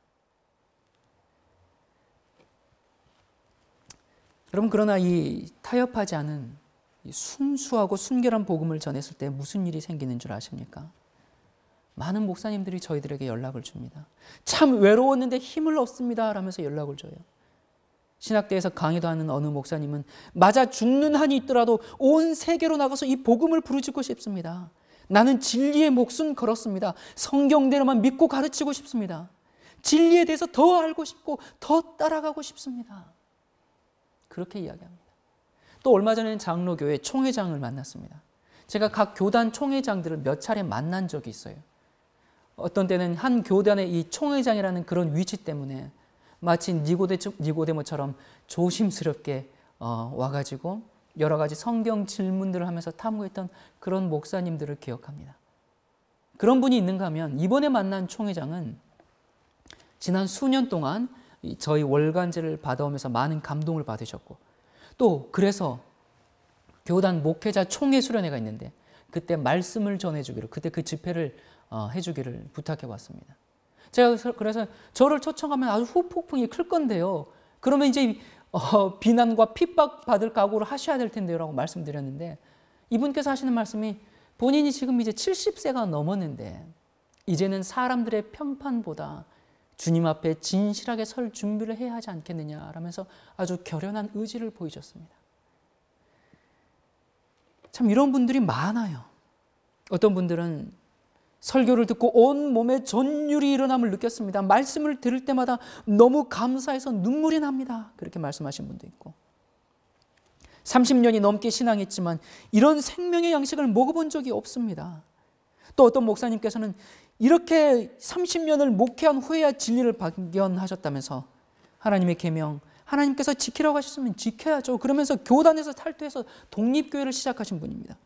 여러분 그러나 이 타협하지 않은 이 순수하고 순결한 복음을 전했을 때 무슨 일이 생기는 줄 아십니까? 많은 목사님들이 저희들에게 연락을 줍니다. 참 외로웠는데 힘을 얻습니다. 라면서 연락을 줘요. 신학대에서 강의도 하는 어느 목사님은 맞아 죽는 한이 있더라도 온 세계로 나가서 이 복음을 부르짖고 싶습니다. 나는 진리의 목숨 걸었습니다. 성경대로만 믿고 가르치고 싶습니다. 진리에 대해서 더 알고 싶고 더 따라가고 싶습니다. 그렇게 이야기합니다. 또 얼마 전에 장로교회 총회장을 만났습니다. 제가 각 교단 총회장들을 몇 차례 만난 적이 있어요. 어떤 때는 한 교단의 이 총회장이라는 그런 위치 때문에 마치 니고데, 모처럼 조심스럽게 어, 와가지고 여러 가지 성경 질문들을 하면서 탐구했던 그런 목사님들을 기억합니다. 그런 분이 있는가 하면 이번에 만난 총회장은 지난 수년 동안 저희 월간지를 받아오면서 많은 감동을 받으셨고 또 그래서 교단 목회자 총회 수련회가 있는데 그때 말씀을 전해주기로 그때 그 집회를 어, 해주기를 부탁해 왔습니다. 제가 그래서 저를 초청하면 아주 후폭풍이 클 건데요. 그러면 이제 어, 비난과 핍박받을 각오를 하셔야 될 텐데요. 라고 말씀드렸는데 이분께서 하시는 말씀이 본인이 지금 이제 70세가 넘었는데 이제는 사람들의 평판보다 주님 앞에 진실하게 설 준비를 해야 하지 않겠느냐라면서 아주 결연한 의지를 보이셨습니다. 참 이런 분들이 많아요. 어떤 분들은 설교를 듣고 온 몸에 전율이 일어남을 느꼈습니다. 말씀을 들을 때마다 너무 감사해서 눈물이 납니다. 그렇게 말씀하신 분도 있고. 30년이 넘게 신앙했지만 이런 생명의 양식을 먹어본 적이 없습니다. 또 어떤 목사님께서는 이렇게 30년을 목회한 후에야 진리를 발견하셨다면서 하나님의 계명 하나님께서 지키라고 하셨으면 지켜야죠. 그러면서 교단에서 탈퇴해서 독립교회를 시작하신 분입니다.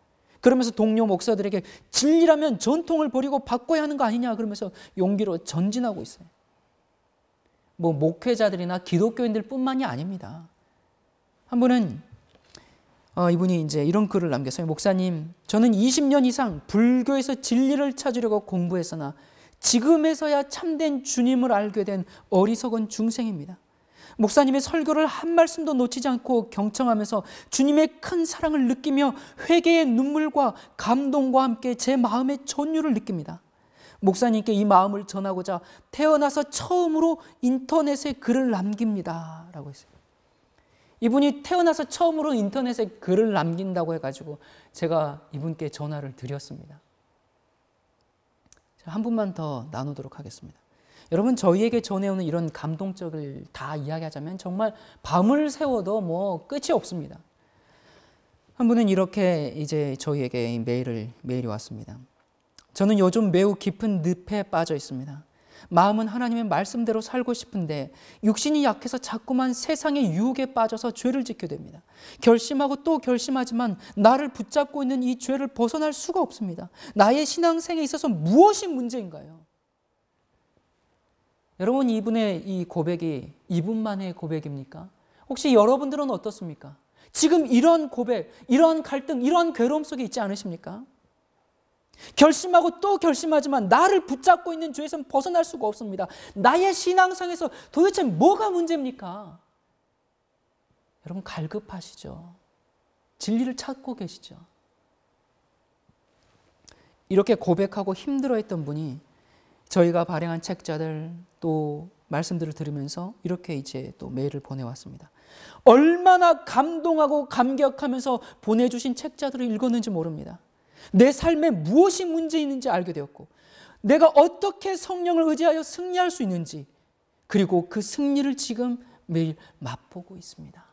그러면서 동료 목사들에게 진리라면 전통을 버리고 바꿔야 하는 거 아니냐 그러면서 용기로 전진하고 있어요. 뭐 목회자들이나 기독교인들 뿐만이 아닙니다. 한 분은 어, 이분이 이제 이런 글을 남겼어요. 목사님, 저는 20년 이상 불교에서 진리를 찾으려고 공부했으나 지금에서야 참된 주님을 알게 된 어리석은 중생입니다. 목사님의 설교를 한 말씀도 놓치지 않고 경청하면서 주님의 큰 사랑을 느끼며 회개의 눈물과 감동과 함께 제 마음의 전율을 느낍니다. 목사님께 이 마음을 전하고자 태어나서 처음으로 인터넷에 글을 남깁니다. 라고 했어요. 이분이 태어나서 처음으로 인터넷에 글을 남긴다고 해가지고 제가 이분께 전화를 드렸습니다. 한 분만 더 나누도록 하겠습니다. 여러분 저희에게 전해오는 이런 감동적을 다 이야기하자면 정말 밤을 새워도 뭐 끝이 없습니다. 한 분은 이렇게 이제 저희에게 메일을 메일이 왔습니다. 저는 요즘 매우 깊은 늪에 빠져 있습니다. 마음은 하나님의 말씀대로 살고 싶은데 육신이 약해서 자꾸만 세상의 유혹에 빠져서 죄를 짓게 됩니다. 결심하고 또 결심하지만 나를 붙잡고 있는 이 죄를 벗어날 수가 없습니다. 나의 신앙생에 있어서 무엇이 문제인가요? 여러분 이분의 이 고백이 이분만의 고백입니까? 혹시 여러분들은 어떻습니까? 지금 이런 고백, 이런 갈등, 이런 괴로움 속에 있지 않으십니까? 결심하고 또 결심하지만 나를 붙잡고 있는 죄에서 벗어날 수가 없습니다. 나의 신앙상에서 도대체 뭐가 문제입니까? 여러분 갈급하시죠. 진리를 찾고 계시죠. 이렇게 고백하고 힘들어했던 분이 저희가 발행한 책자들 또 말씀들을 들으면서 이렇게 이제 또 메일을 보내왔습니다. 얼마나 감동하고 감격하면서 보내주신 책자들을 읽었는지 모릅니다. 내 삶에 무엇이 문제 있는지 알게 되었고, 내가 어떻게 성령을 의지하여 승리할 수 있는지, 그리고 그 승리를 지금 매일 맛보고 있습니다.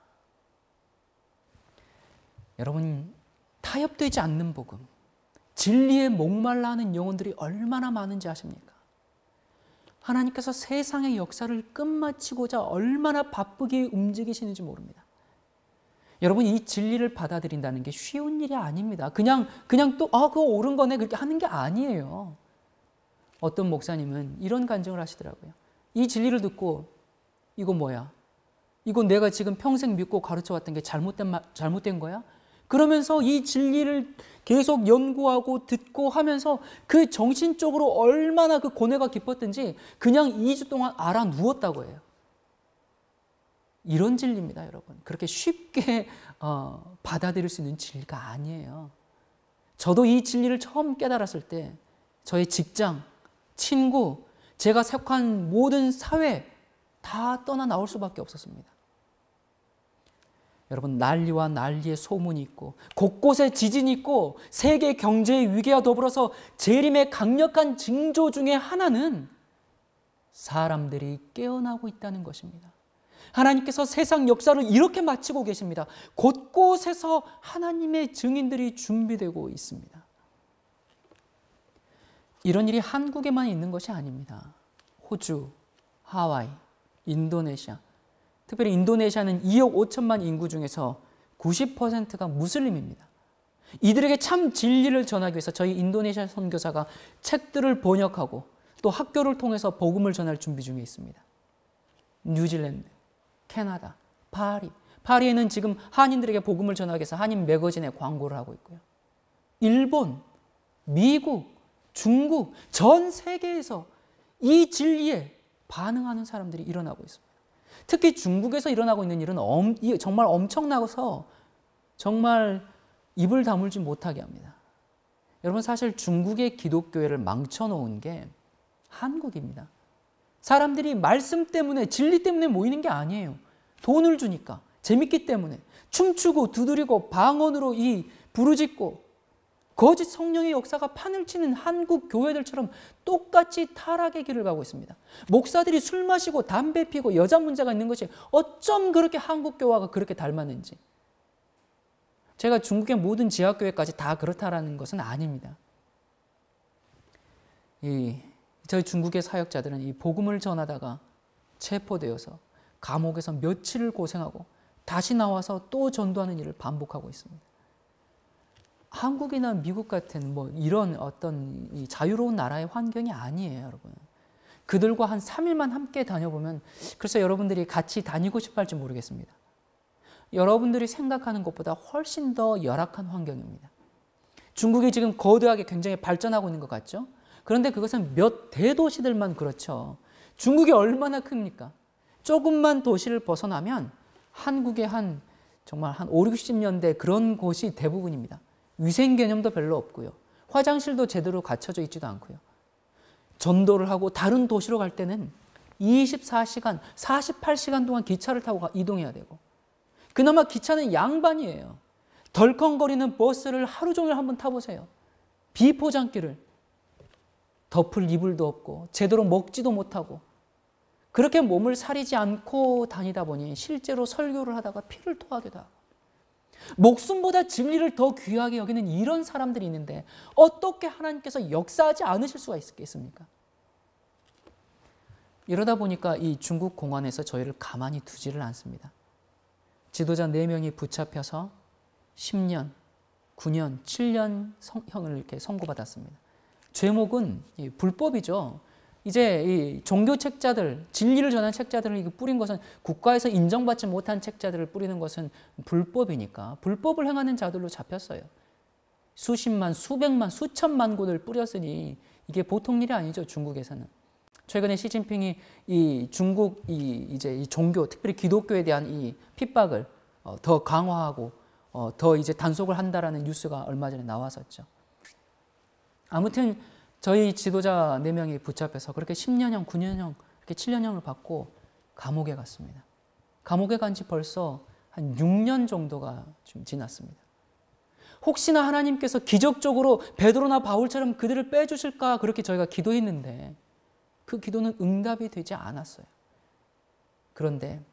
여러분, 타협되지 않는 복음, 진리에 목말라 하는 영혼들이 얼마나 많은지 아십니까? 하나님께서 세상의 역사를 끝마치고자 얼마나 바쁘게 움직이시는지 모릅니다. 여러분 이 진리를 받아들인다는 게 쉬운 일이 아닙니다. 그냥 그냥 또 아 그거 옳은 거네 그렇게 하는 게 아니에요. 어떤 목사님은 이런 간증을 하시더라고요. 이 진리를 듣고 이거 뭐야? 이거 내가 지금 평생 믿고 가르쳐 왔던 게 잘못된 잘못된 거야? 그러면서 이 진리를 계속 연구하고 듣고 하면서 그 정신적으로 얼마나 그 고뇌가 깊었든지 그냥 2주 동안 알아 누웠다고 해요. 이런 진리입니다, 여러분. 그렇게 쉽게 어, 받아들일 수 있는 진리가 아니에요. 저도 이 진리를 처음 깨달았을 때 저의 직장, 친구, 제가 속한 모든 사회 다 떠나 나올 수밖에 없었습니다. 여러분 난리와 난리의 소문이 있고 곳곳에 지진이 있고 세계 경제의 위기와 더불어서 재림의 강력한 징조 중의 하나는 사람들이 깨어나고 있다는 것입니다. 하나님께서 세상 역사를 이렇게 마치고 계십니다. 곳곳에서 하나님의 증인들이 준비되고 있습니다. 이런 일이 한국에만 있는 것이 아닙니다. 호주, 하와이, 인도네시아 특별히 인도네시아는 2억 5천만 인구 중에서 90%가 무슬림입니다. 이들에게 참 진리를 전하기 위해서 저희 인도네시아 선교사가 책들을 번역하고 또 학교를 통해서 복음을 전할 준비 중에 있습니다. 뉴질랜드, 캐나다, 파리. 파리에는 지금 한인들에게 복음을 전하기 위해서 한인 매거진에 광고를 하고 있고요. 일본, 미국, 중국, 전 세계에서 이 진리에 반응하는 사람들이 일어나고 있습니다. 특히 중국에서 일어나고 있는 일은 엄, 정말 엄청나고서 정말 입을 다물지 못하게 합니다. 여러분 사실 중국의 기독교회를 망쳐놓은 게 한국입니다. 사람들이 말씀 때문에 진리 때문에 모이는 게 아니에요. 돈을 주니까 재밌기 때문에 춤추고 두드리고 방언으로 이 부르짖고 거짓 성령의 역사가 판을 치는 한국 교회들처럼 똑같이 타락의 길을 가고 있습니다. 목사들이 술 마시고 담배 피고 여자 문제가 있는 것이 어쩜 그렇게 한국 교회가 그렇게 닮았는지. 제가 중국의 모든 지하교회까지 다 그렇다라는 것은 아닙니다. 이 저희 중국의 사역자들은 이 복음을 전하다가 체포되어서 감옥에서 며칠을 고생하고 다시 나와서 또 전도하는 일을 반복하고 있습니다. 한국이나 미국 같은 뭐 이런 어떤 자유로운 나라의 환경이 아니에요, 여러분. 그들과 한 3일만 함께 다녀보면 그래서 여러분들이 같이 다니고 싶어 할지 모르겠습니다. 여러분들이 생각하는 것보다 훨씬 더 열악한 환경입니다. 중국이 지금 거대하게 굉장히 발전하고 있는 것 같죠? 그런데 그것은 몇 대도시들만 그렇죠. 중국이 얼마나 큽니까? 조금만 도시를 벗어나면 한국의 한 정말 한 5, 60년대 그런 곳이 대부분입니다. 위생 개념도 별로 없고요. 화장실도 제대로 갖춰져 있지도 않고요. 전도를 하고 다른 도시로 갈 때는 24시간, 48시간 동안 기차를 타고 이동해야 되고 그나마 기차는 양반이에요. 덜컹거리는 버스를 하루 종일 한번 타보세요. 비포장길을 덮을 이불도 없고 제대로 먹지도 못하고 그렇게 몸을 사리지 않고 다니다 보니 실제로 설교를 하다가 피를 토하게도 하고 목숨보다 진리를 더 귀하게 여기는 이런 사람들이 있는데 어떻게 하나님께서 역사하지 않으실 수가 있겠습니까? 이러다 보니까 이 중국 공안에서 저희를 가만히 두지를 않습니다. 지도자 4명이 붙잡혀서 10년, 9년, 7년 형을 이렇게 선고받았습니다. 죄목은 불법이죠. 이제 이 종교 책자들, 진리를 전한 책자들을 뿌린 것은 국가에서 인정받지 못한 책자들을 뿌리는 것은 불법이니까 불법을 행하는 자들로 잡혔어요. 수십만, 수백만, 수천만 곳을 뿌렸으니 이게 보통 일이 아니죠. 중국에서는. 최근에 시진핑이 이 중국 이 이제 이 종교, 특별히 기독교에 대한 이 핍박을 어, 더 강화하고 어, 더 이제 단속을 한다라는 뉴스가 얼마 전에 나왔었죠. 아무튼 저희 지도자 4명이 붙잡혀서 그렇게 10년형, 9년형, 이렇게 7년형을 받고 감옥에 갔습니다. 감옥에 간 지 벌써 한 6년 정도가 좀 지났습니다. 혹시나 하나님께서 기적적으로 베드로나 바울처럼 그들을 빼주실까 그렇게 저희가 기도했는데 그 기도는 응답이 되지 않았어요. 그런데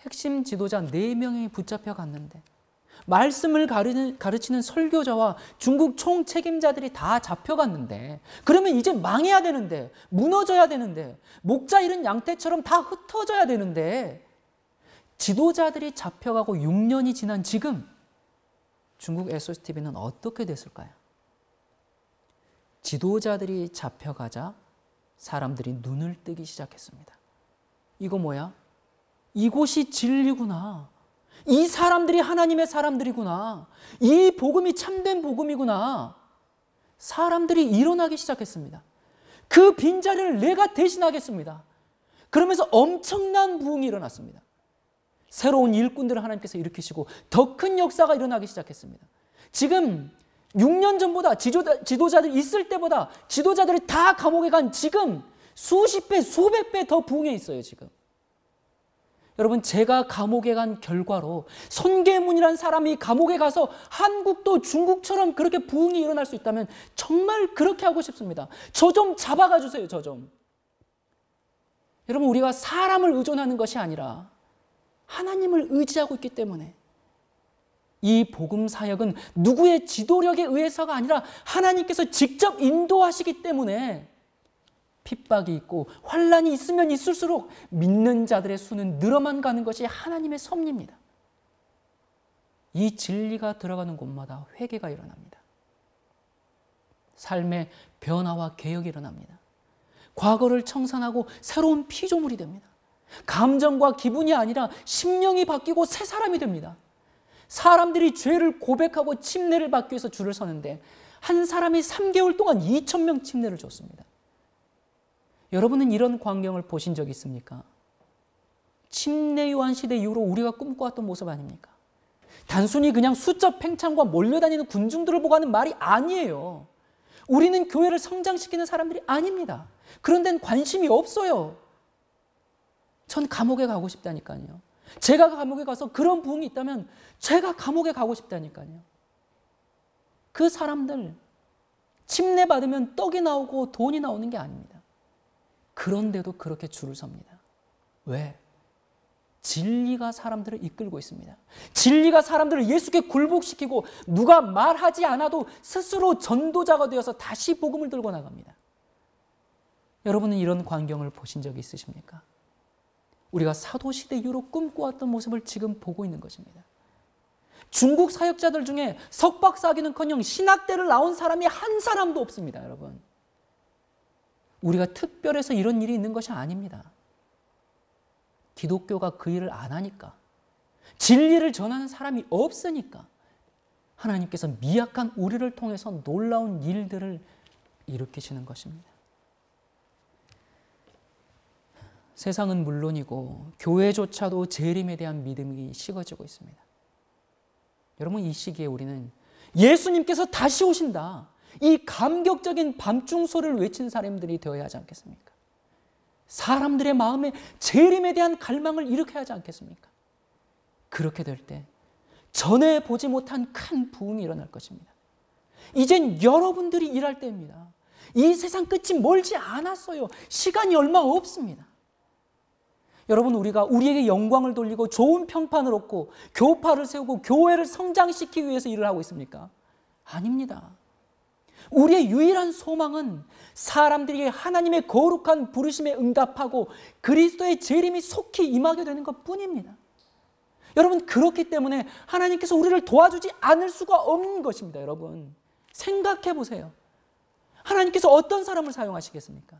핵심 지도자 4명이 붙잡혀 갔는데 말씀을 가르치는 설교자와 중국 총 책임자들이 다 잡혀갔는데 그러면 이제 망해야 되는데 무너져야 되는데 목자 잃은 양떼처럼 다 흩어져야 되는데 지도자들이 잡혀가고 6년이 지난 지금 중국 SOTV는 어떻게 됐을까요? 지도자들이 잡혀가자 사람들이 눈을 뜨기 시작했습니다. 이거 뭐야? 이곳이 진리구나. 이 사람들이 하나님의 사람들이구나. 이 복음이 참된 복음이구나. 사람들이 일어나기 시작했습니다. 그 빈자리를 내가 대신하겠습니다. 그러면서 엄청난 부흥이 일어났습니다. 새로운 일꾼들을 하나님께서 일으키시고 더 큰 역사가 일어나기 시작했습니다. 지금 6년 전보다 지도자, 지도자들 있을 때보다 지도자들이 다 감옥에 간 지금 수십 배, 수백 배 더 부흥해 있어요, 지금. 여러분 제가 감옥에 간 결과로 손계문이란 사람이 감옥에 가서 한국도 중국처럼 그렇게 부흥이 일어날 수 있다면 정말 그렇게 하고 싶습니다. 저 좀 잡아가 주세요. 저 좀. 여러분 우리가 사람을 의존하는 것이 아니라 하나님을 의지하고 있기 때문에 이 복음 사역은 누구의 지도력에 의해서가 아니라 하나님께서 직접 인도하시기 때문에 핍박이 있고 환란이 있으면 있을수록 믿는 자들의 수는 늘어만 가는 것이 하나님의 섭리입니다. 이 진리가 들어가는 곳마다 회개가 일어납니다. 삶의 변화와 개혁이 일어납니다. 과거를 청산하고 새로운 피조물이 됩니다. 감정과 기분이 아니라 심령이 바뀌고 새 사람이 됩니다. 사람들이 죄를 고백하고 침례를 받기 위해서 줄을 서는데 한 사람이 3개월 동안 2천 명 침례를 줬습니다. 여러분은 이런 광경을 보신 적 있습니까? 침례 요한 시대 이후로 우리가 꿈꿔왔던 모습 아닙니까? 단순히 그냥 수적 팽창과 몰려다니는 군중들을 보고 하는 말이 아니에요. 우리는 교회를 성장시키는 사람들이 아닙니다. 그런 데는 관심이 없어요. 전 감옥에 가고 싶다니까요. 제가 감옥에 가서 그런 부흥이 있다면 제가 감옥에 가고 싶다니까요. 그 사람들 침례 받으면 떡이 나오고 돈이 나오는 게 아닙니다. 그런데도 그렇게 줄을 섭니다. 왜? 진리가 사람들을 이끌고 있습니다. 진리가 사람들을 예수께 굴복시키고 누가 말하지 않아도 스스로 전도자가 되어서 다시 복음을 들고 나갑니다. 여러분은 이런 광경을 보신 적이 있으십니까? 우리가 사도시대 이후로 꿈꿔왔던 모습을 지금 보고 있는 것입니다. 중국 사역자들 중에 석박사기는커녕 신학대를 나온 사람이 한 사람도 없습니다, 여러분. 우리가 특별해서 이런 일이 있는 것이 아닙니다. 기독교가 그 일을 안 하니까 진리를 전하는 사람이 없으니까 하나님께서 미약한 우리를 통해서 놀라운 일들을 일으키시는 것입니다. 세상은 물론이고 교회조차도 재림에 대한 믿음이 식어지고 있습니다. 여러분 이 시기에 우리는 예수님께서 다시 오신다. 이 감격적인 밤중소를 외친 사람들이 되어야 하지 않겠습니까? 사람들의 마음에 재림에 대한 갈망을 일으켜야 하지 않겠습니까? 그렇게 될 때 전에 보지 못한 큰 부흥이 일어날 것입니다. 이젠 여러분들이 일할 때입니다. 이 세상 끝이 멀지 않았어요. 시간이 얼마 없습니다. 여러분 우리가 우리에게 영광을 돌리고 좋은 평판을 얻고 교파를 세우고 교회를 성장시키기 위해서 일을 하고 있습니까? 아닙니다. 우리의 유일한 소망은 사람들이 하나님의 거룩한 부르심에 응답하고 그리스도의 재림이 속히 임하게 되는 것 뿐입니다. 여러분, 그렇기 때문에 하나님께서 우리를 도와주지 않을 수가 없는 것입니다, 여러분. 생각해 보세요. 하나님께서 어떤 사람을 사용하시겠습니까?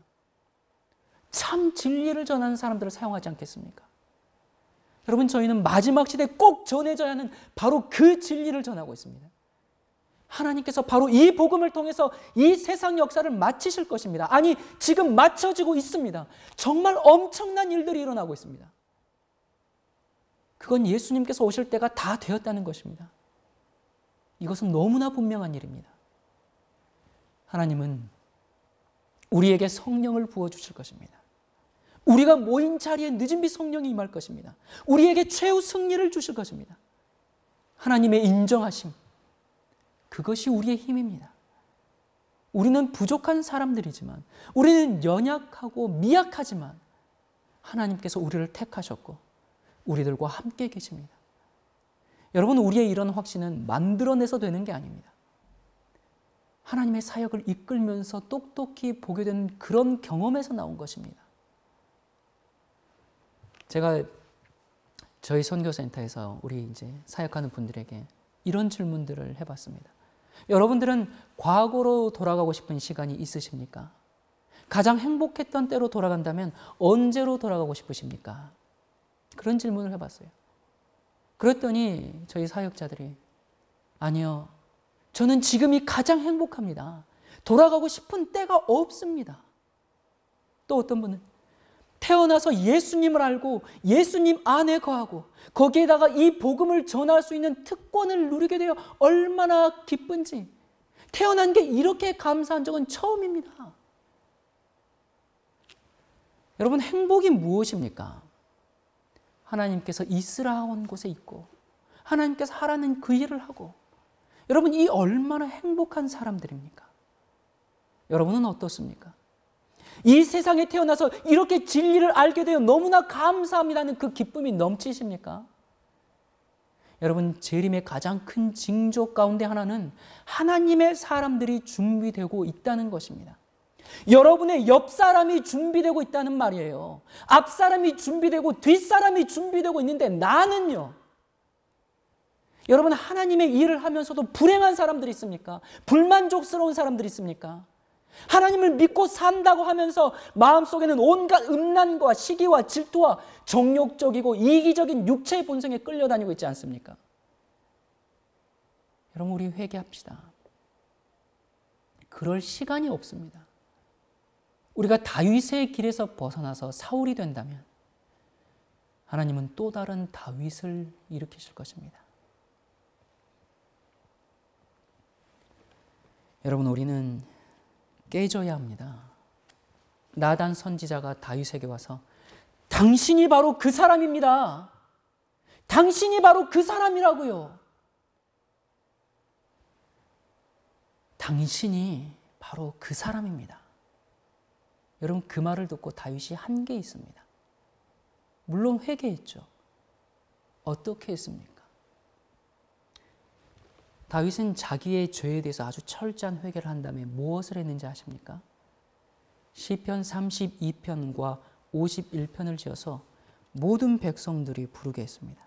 참 진리를 전하는 사람들을 사용하지 않겠습니까? 여러분, 저희는 마지막 시대에 꼭 전해져야 하는 바로 그 진리를 전하고 있습니다. 하나님께서 바로 이 복음을 통해서 이 세상 역사를 마치실 것입니다. 아니, 지금 마쳐지고 있습니다. 정말 엄청난 일들이 일어나고 있습니다. 그건 예수님께서 오실 때가 다 되었다는 것입니다. 이것은 너무나 분명한 일입니다. 하나님은 우리에게 성령을 부어주실 것입니다. 우리가 모인 자리에 늦은 비 성령이 임할 것입니다. 우리에게 최후 승리를 주실 것입니다. 하나님의 인정하심, 그것이 우리의 힘입니다. 우리는 부족한 사람들이지만 우리는 연약하고 미약하지만 하나님께서 우리를 택하셨고 우리들과 함께 계십니다. 여러분 우리의 이런 확신은 만들어내서 되는 게 아닙니다. 하나님의 사역을 이끌면서 똑똑히 보게 된 그런 경험에서 나온 것입니다. 제가 저희 선교센터에서 우리 이제 사역하는 분들에게 이런 질문들을 해봤습니다. 여러분들은 과거로 돌아가고 싶은 시간이 있으십니까? 가장 행복했던 때로 돌아간다면 언제로 돌아가고 싶으십니까? 그런 질문을 해봤어요. 그랬더니 저희 사역자들이 아니요. 저는 지금이 가장 행복합니다. 돌아가고 싶은 때가 없습니다. 또 어떤 분은 태어나서 예수님을 알고 예수님 안에 거하고 거기에다가 이 복음을 전할 수 있는 특권을 누리게 되어 얼마나 기쁜지 태어난 게 이렇게 감사한 적은 처음입니다. 여러분 행복이 무엇입니까? 하나님께서 있으라 온 곳에 있고 하나님께서 하라는 그 일을 하고 여러분 이 얼마나 행복한 사람들입니까? 여러분은 어떻습니까? 이 세상에 태어나서 이렇게 진리를 알게 되어 너무나 감사합니다는 그 기쁨이 넘치십니까? 여러분, 재림의 가장 큰 징조 가운데 하나는 하나님의 사람들이 준비되고 있다는 것입니다. 여러분의 옆 사람이 준비되고 있다는 말이에요. 앞 사람이 준비되고 뒷 사람이 준비되고 있는데 나는요. 여러분, 하나님의 일을 하면서도 불행한 사람들이 있습니까? 불만족스러운 사람들이 있습니까? 하나님을 믿고 산다고 하면서 마음속에는 온갖 음란과 시기와 질투와 정욕적이고 이기적인 육체의 본성에 끌려다니고 있지 않습니까? 여러분 우리 회개합시다. 그럴 시간이 없습니다. 우리가 다윗의 길에서 벗어나서 사울이 된다면 하나님은 또 다른 다윗을 일으키실 것입니다. 여러분 우리는 깨져야 합니다. 나단 선지자가 다윗에게 와서 당신이 바로 그 사람입니다. 당신이 바로 그 사람이라고요. 당신이 바로 그 사람입니다. 여러분 그 말을 듣고 다윗이 한 게 있습니다. 물론 회개했죠. 어떻게 했습니까? 다윗은 자기의 죄에 대해서 아주 철저한 회개를 한 다음에 무엇을 했는지 아십니까? 시편 32편과 51편을 지어서 모든 백성들이 부르게 했습니다.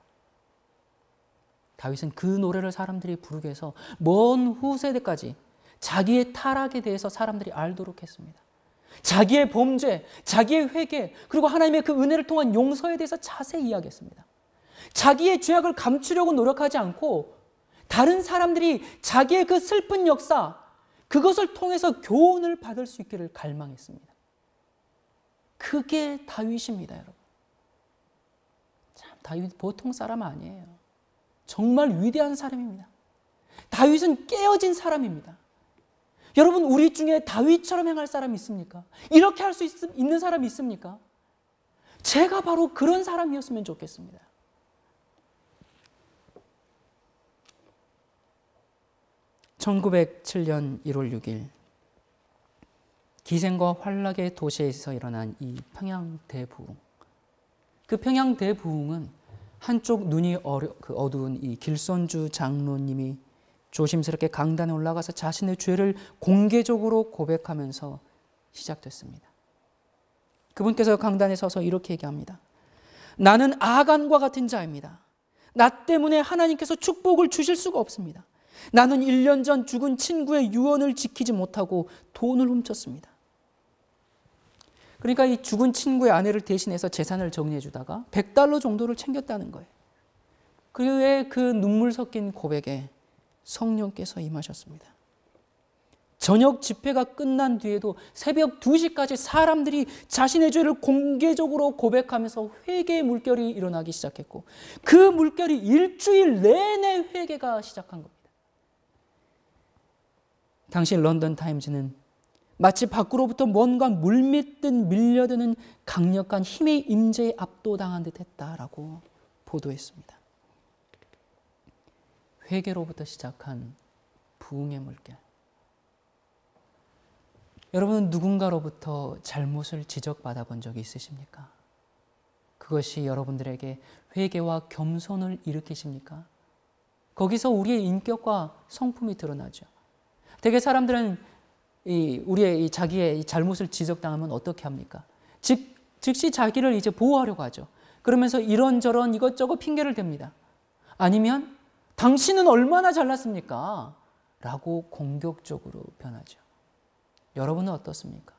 다윗은 그 노래를 사람들이 부르게 해서 먼 후세대까지 자기의 타락에 대해서 사람들이 알도록 했습니다. 자기의 범죄, 자기의 회개, 그리고 하나님의 그 은혜를 통한 용서에 대해서 자세히 이야기했습니다. 자기의 죄악을 감추려고 노력하지 않고 다른 사람들이 자기의 그 슬픈 역사, 그것을 통해서 교훈을 받을 수 있기를 갈망했습니다. 그게 다윗입니다, 여러분. 참, 다윗 보통 사람 아니에요. 정말 위대한 사람입니다. 다윗은 깨어진 사람입니다. 여러분, 우리 중에 다윗처럼 행할 사람이 있습니까? 이렇게 할 수 있는 사람이 있습니까? 제가 바로 그런 사람이었으면 좋겠습니다. 1907년 1월 6일 기생과 환락의 도시에서 일어난 이 평양 대부흥. 그 평양 대부흥은 한쪽 눈이 어려, 그 어두운 이 길선주 장로님이 조심스럽게 강단에 올라가서 자신의 죄를 공개적으로 고백하면서 시작됐습니다. 그분께서 강단에 서서 이렇게 얘기합니다. 나는 아간과 같은 자입니다. 나 때문에 하나님께서 축복을 주실 수가 없습니다. 나는 1년 전 죽은 친구의 유언을 지키지 못하고 돈을 훔쳤습니다. 그러니까 이 죽은 친구의 아내를 대신해서 재산을 정리해 주다가 100달러 정도를 챙겼다는 거예요. 그의 그 눈물 섞인 고백에 성령께서 임하셨습니다. 저녁 집회가 끝난 뒤에도 새벽 2시까지 사람들이 자신의 죄를 공개적으로 고백하면서 회개의 물결이 일어나기 시작했고 그 물결이 일주일 내내 회개가 시작한 겁니다. 당시 런던 타임즈는 마치 밖으로부터 뭔가 물밑듯 밀려드는 강력한 힘의 임재에 압도당한 듯 했다라고 보도했습니다. 회개로부터 시작한 부흥의 물결. 여러분은 누군가로부터 잘못을 지적받아 본 적이 있으십니까? 그것이 여러분들에게 회개와 겸손을 일으키십니까? 거기서 우리의 인격과 성품이 드러나죠. 대개 사람들은 이 우리의 이 자기의 이 잘못을 지적당하면 어떻게 합니까? 즉, 즉시 자기를 이제 보호하려고 하죠. 그러면서 이런저런 이것저것 핑계를 댑니다. 아니면 당신은 얼마나 잘났습니까? 라고 공격적으로 변하죠. 여러분은 어떻습니까?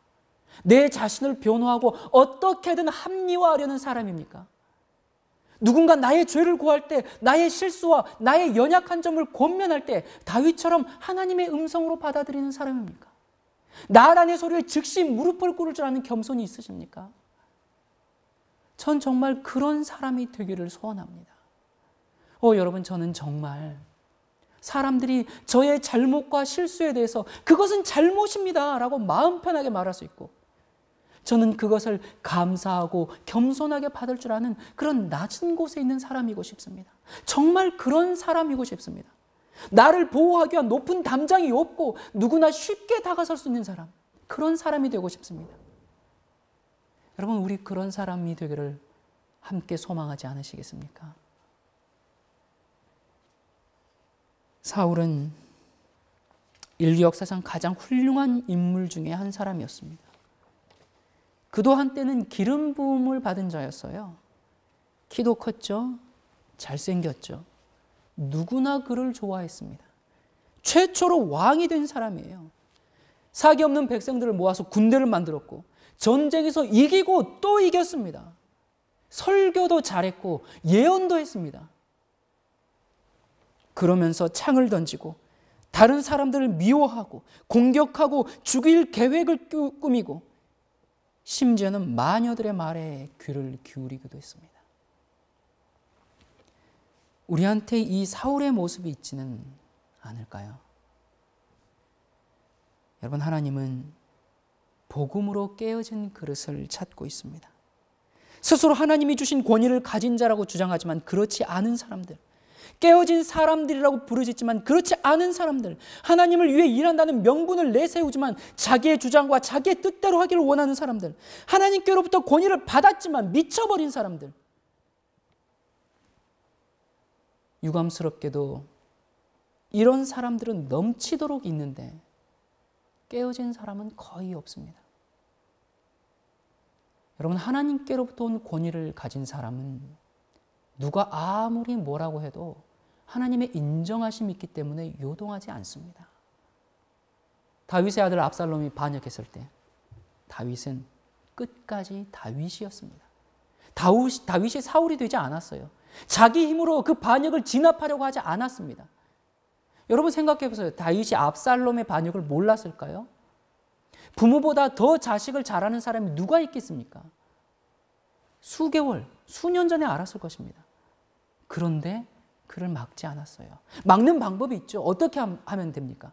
내 자신을 변호하고 어떻게든 합리화하려는 사람입니까? 누군가 나의 죄를 구할 때, 나의 실수와 나의 연약한 점을 권면할 때 다윗처럼 하나님의 음성으로 받아들이는 사람입니까? 나라는 소리에 즉시 무릎을 꿇을 줄 아는 겸손이 있으십니까? 전 정말 그런 사람이 되기를 소원합니다. 어, 여러분, 저는 정말 사람들이 저의 잘못과 실수에 대해서 그것은 잘못입니다. 라고 마음 편하게 말할 수 있고 저는 그것을 감사하고 겸손하게 받을 줄 아는 그런 낮은 곳에 있는 사람이고 싶습니다. 정말 그런 사람이고 싶습니다. 나를 보호하기 위한 높은 담장이 없고 누구나 쉽게 다가설 수 있는 사람. 그런 사람이 되고 싶습니다. 여러분, 우리 그런 사람이 되기를 함께 소망하지 않으시겠습니까? 사울은 인류 역사상 가장 훌륭한 인물 중에 한 사람이었습니다. 그도 한때는 기름 부음을 받은 자였어요. 키도 컸죠. 잘생겼죠. 누구나 그를 좋아했습니다. 최초로 왕이 된 사람이에요. 사기 없는 백성들을 모아서 군대를 만들었고 전쟁에서 이기고 또 이겼습니다. 설교도 잘했고 예언도 했습니다. 그러면서 창을 던지고 다른 사람들을 미워하고 공격하고 죽일 계획을 꾸미고 심지어는 마녀들의 말에 귀를 기울이기도 했습니다. 우리한테 이 사울의 모습이 있지는 않을까요? 여러분, 하나님은 복음으로 깨어진 그릇을 찾고 있습니다. 스스로 하나님이 주신 권위를 가진 자라고 주장하지만 그렇지 않은 사람들, 깨어진 사람들이라고 부르짖지만 그렇지 않은 사람들, 하나님을 위해 일한다는 명분을 내세우지만 자기의 주장과 자기의 뜻대로 하기를 원하는 사람들, 하나님께로부터 권위를 받았지만 미쳐버린 사람들. 유감스럽게도 이런 사람들은 넘치도록 있는데 깨어진 사람은 거의 없습니다. 여러분, 하나님께로부터 온 권위를 가진 사람은 누가 아무리 뭐라고 해도 하나님의 인정하심이 있기 때문에 요동하지 않습니다. 다윗의 아들 압살롬이 반역했을 때 다윗은 끝까지 다윗이었습니다. 다윗, 다윗이 사울이 되지 않았어요. 자기 힘으로 그 반역을 진압하려고 하지 않았습니다. 여러분 생각해 보세요. 다윗이 압살롬의 반역을 몰랐을까요? 부모보다 더 자식을 잘하는 사람이 누가 있겠습니까? 수개월, 수년 전에 알았을 것입니다. 그런데 그를 막지 않았어요. 막는 방법이 있죠. 어떻게 하면 됩니까?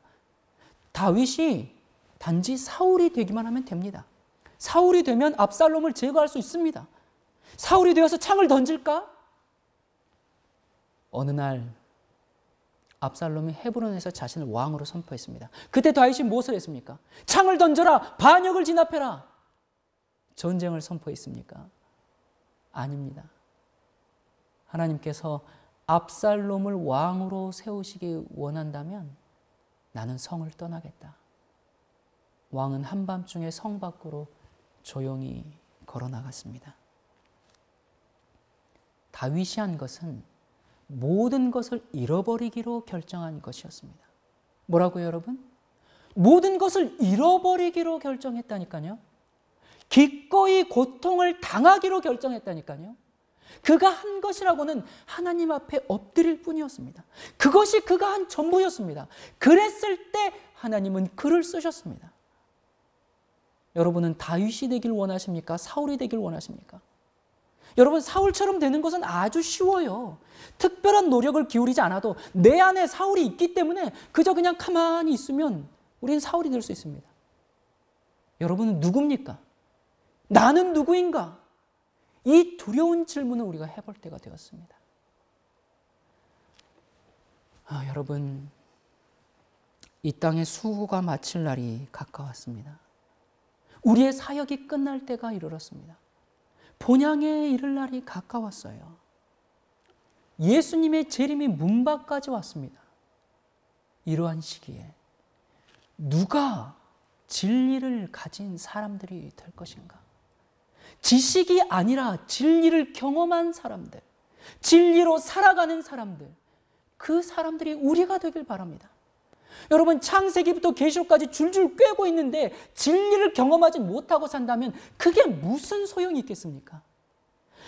다윗이 단지 사울이 되기만 하면 됩니다. 사울이 되면 압살롬을 제거할 수 있습니다. 사울이 되어서 창을 던질까? 어느 날 압살롬이 헤브론에서 자신을 왕으로 선포했습니다. 그때 다윗이 무엇을 했습니까? 창을 던져라, 반역을 진압해라. 전쟁을 선포했습니까? 아닙니다. 하나님께서 압살롬을 왕으로 세우시기 원한다면 나는 성을 떠나겠다. 왕은 한밤중에 성 밖으로 조용히 걸어 나갔습니다. 다윗이 한 것은 모든 것을 잃어버리기로 결정한 것이었습니다. 뭐라고요, 여러분? 모든 것을 잃어버리기로 결정했다니까요. 기꺼이 고통을 당하기로 결정했다니까요. 그가 한 것이라고는 하나님 앞에 엎드릴 뿐이었습니다. 그것이 그가 한 전부였습니다. 그랬을 때 하나님은 그를 쓰셨습니다. 여러분은 다윗이 되길 원하십니까? 사울이 되길 원하십니까? 여러분 사울처럼 되는 것은 아주 쉬워요. 특별한 노력을 기울이지 않아도 내 안에 사울이 있기 때문에 그저 그냥 가만히 있으면 우리 사울이 될 수 있습니다. 여러분은 누굽니까? 나는 누구인가? 이 두려운 질문을 우리가 해볼 때가 되었습니다. 아, 여러분, 이 땅의 수고가 마칠 날이 가까웠습니다. 우리의 사역이 끝날 때가 이르렀습니다. 본향에 이를 날이 가까웠어요. 예수님의 재림이 문 밖까지 왔습니다. 이러한 시기에 누가 진리를 가진 사람들이 될 것인가? 지식이 아니라 진리를 경험한 사람들, 진리로 살아가는 사람들, 그 사람들이 우리가 되길 바랍니다. 여러분 창세기부터 계시록까지 줄줄 꿰고 있는데 진리를 경험하지 못하고 산다면 그게 무슨 소용이 있겠습니까?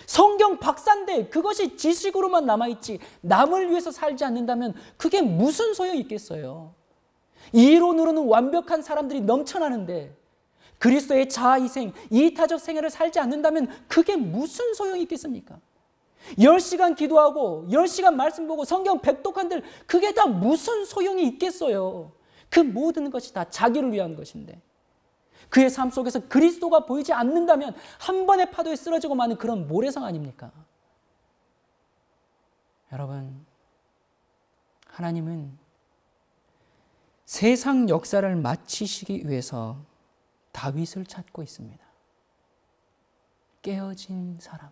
성경 박사인데 그것이 지식으로만 남아있지 남을 위해서 살지 않는다면 그게 무슨 소용이 있겠어요? 이론으로는 완벽한 사람들이 넘쳐나는데 그리스도의 자아희생, 이타적 생애를 살지 않는다면 그게 무슨 소용이 있겠습니까? 10시간 기도하고 10시간 말씀 보고 성경 1독한들 그게 다 무슨 소용이 있겠어요. 그 모든 것이 다 자기를 위한 것인데 그의 삶 속에서 그리스도가 보이지 않는다면 한 번의 파도에 쓰러지고 마는 그런 모래성 아닙니까? 여러분 하나님은 세상 역사를 마치시기 위해서 다윗을 찾고 있습니다. 깨어진 사람,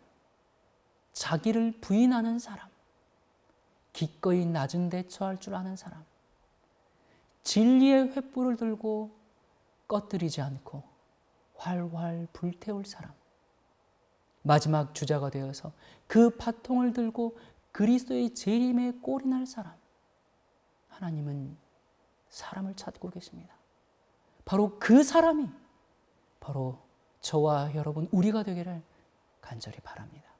자기를 부인하는 사람, 기꺼이 낮은 대처할 줄 아는 사람, 진리의 횃불을 들고 꺼뜨리지 않고 활활 불태울 사람, 마지막 주자가 되어서 그 파통을 들고 그리스도의 재림에 꼴이 날 사람, 하나님은 사람을 찾고 계십니다. 바로 그 사람이 바로 저와 여러분 우리가 되기를 간절히 바랍니다.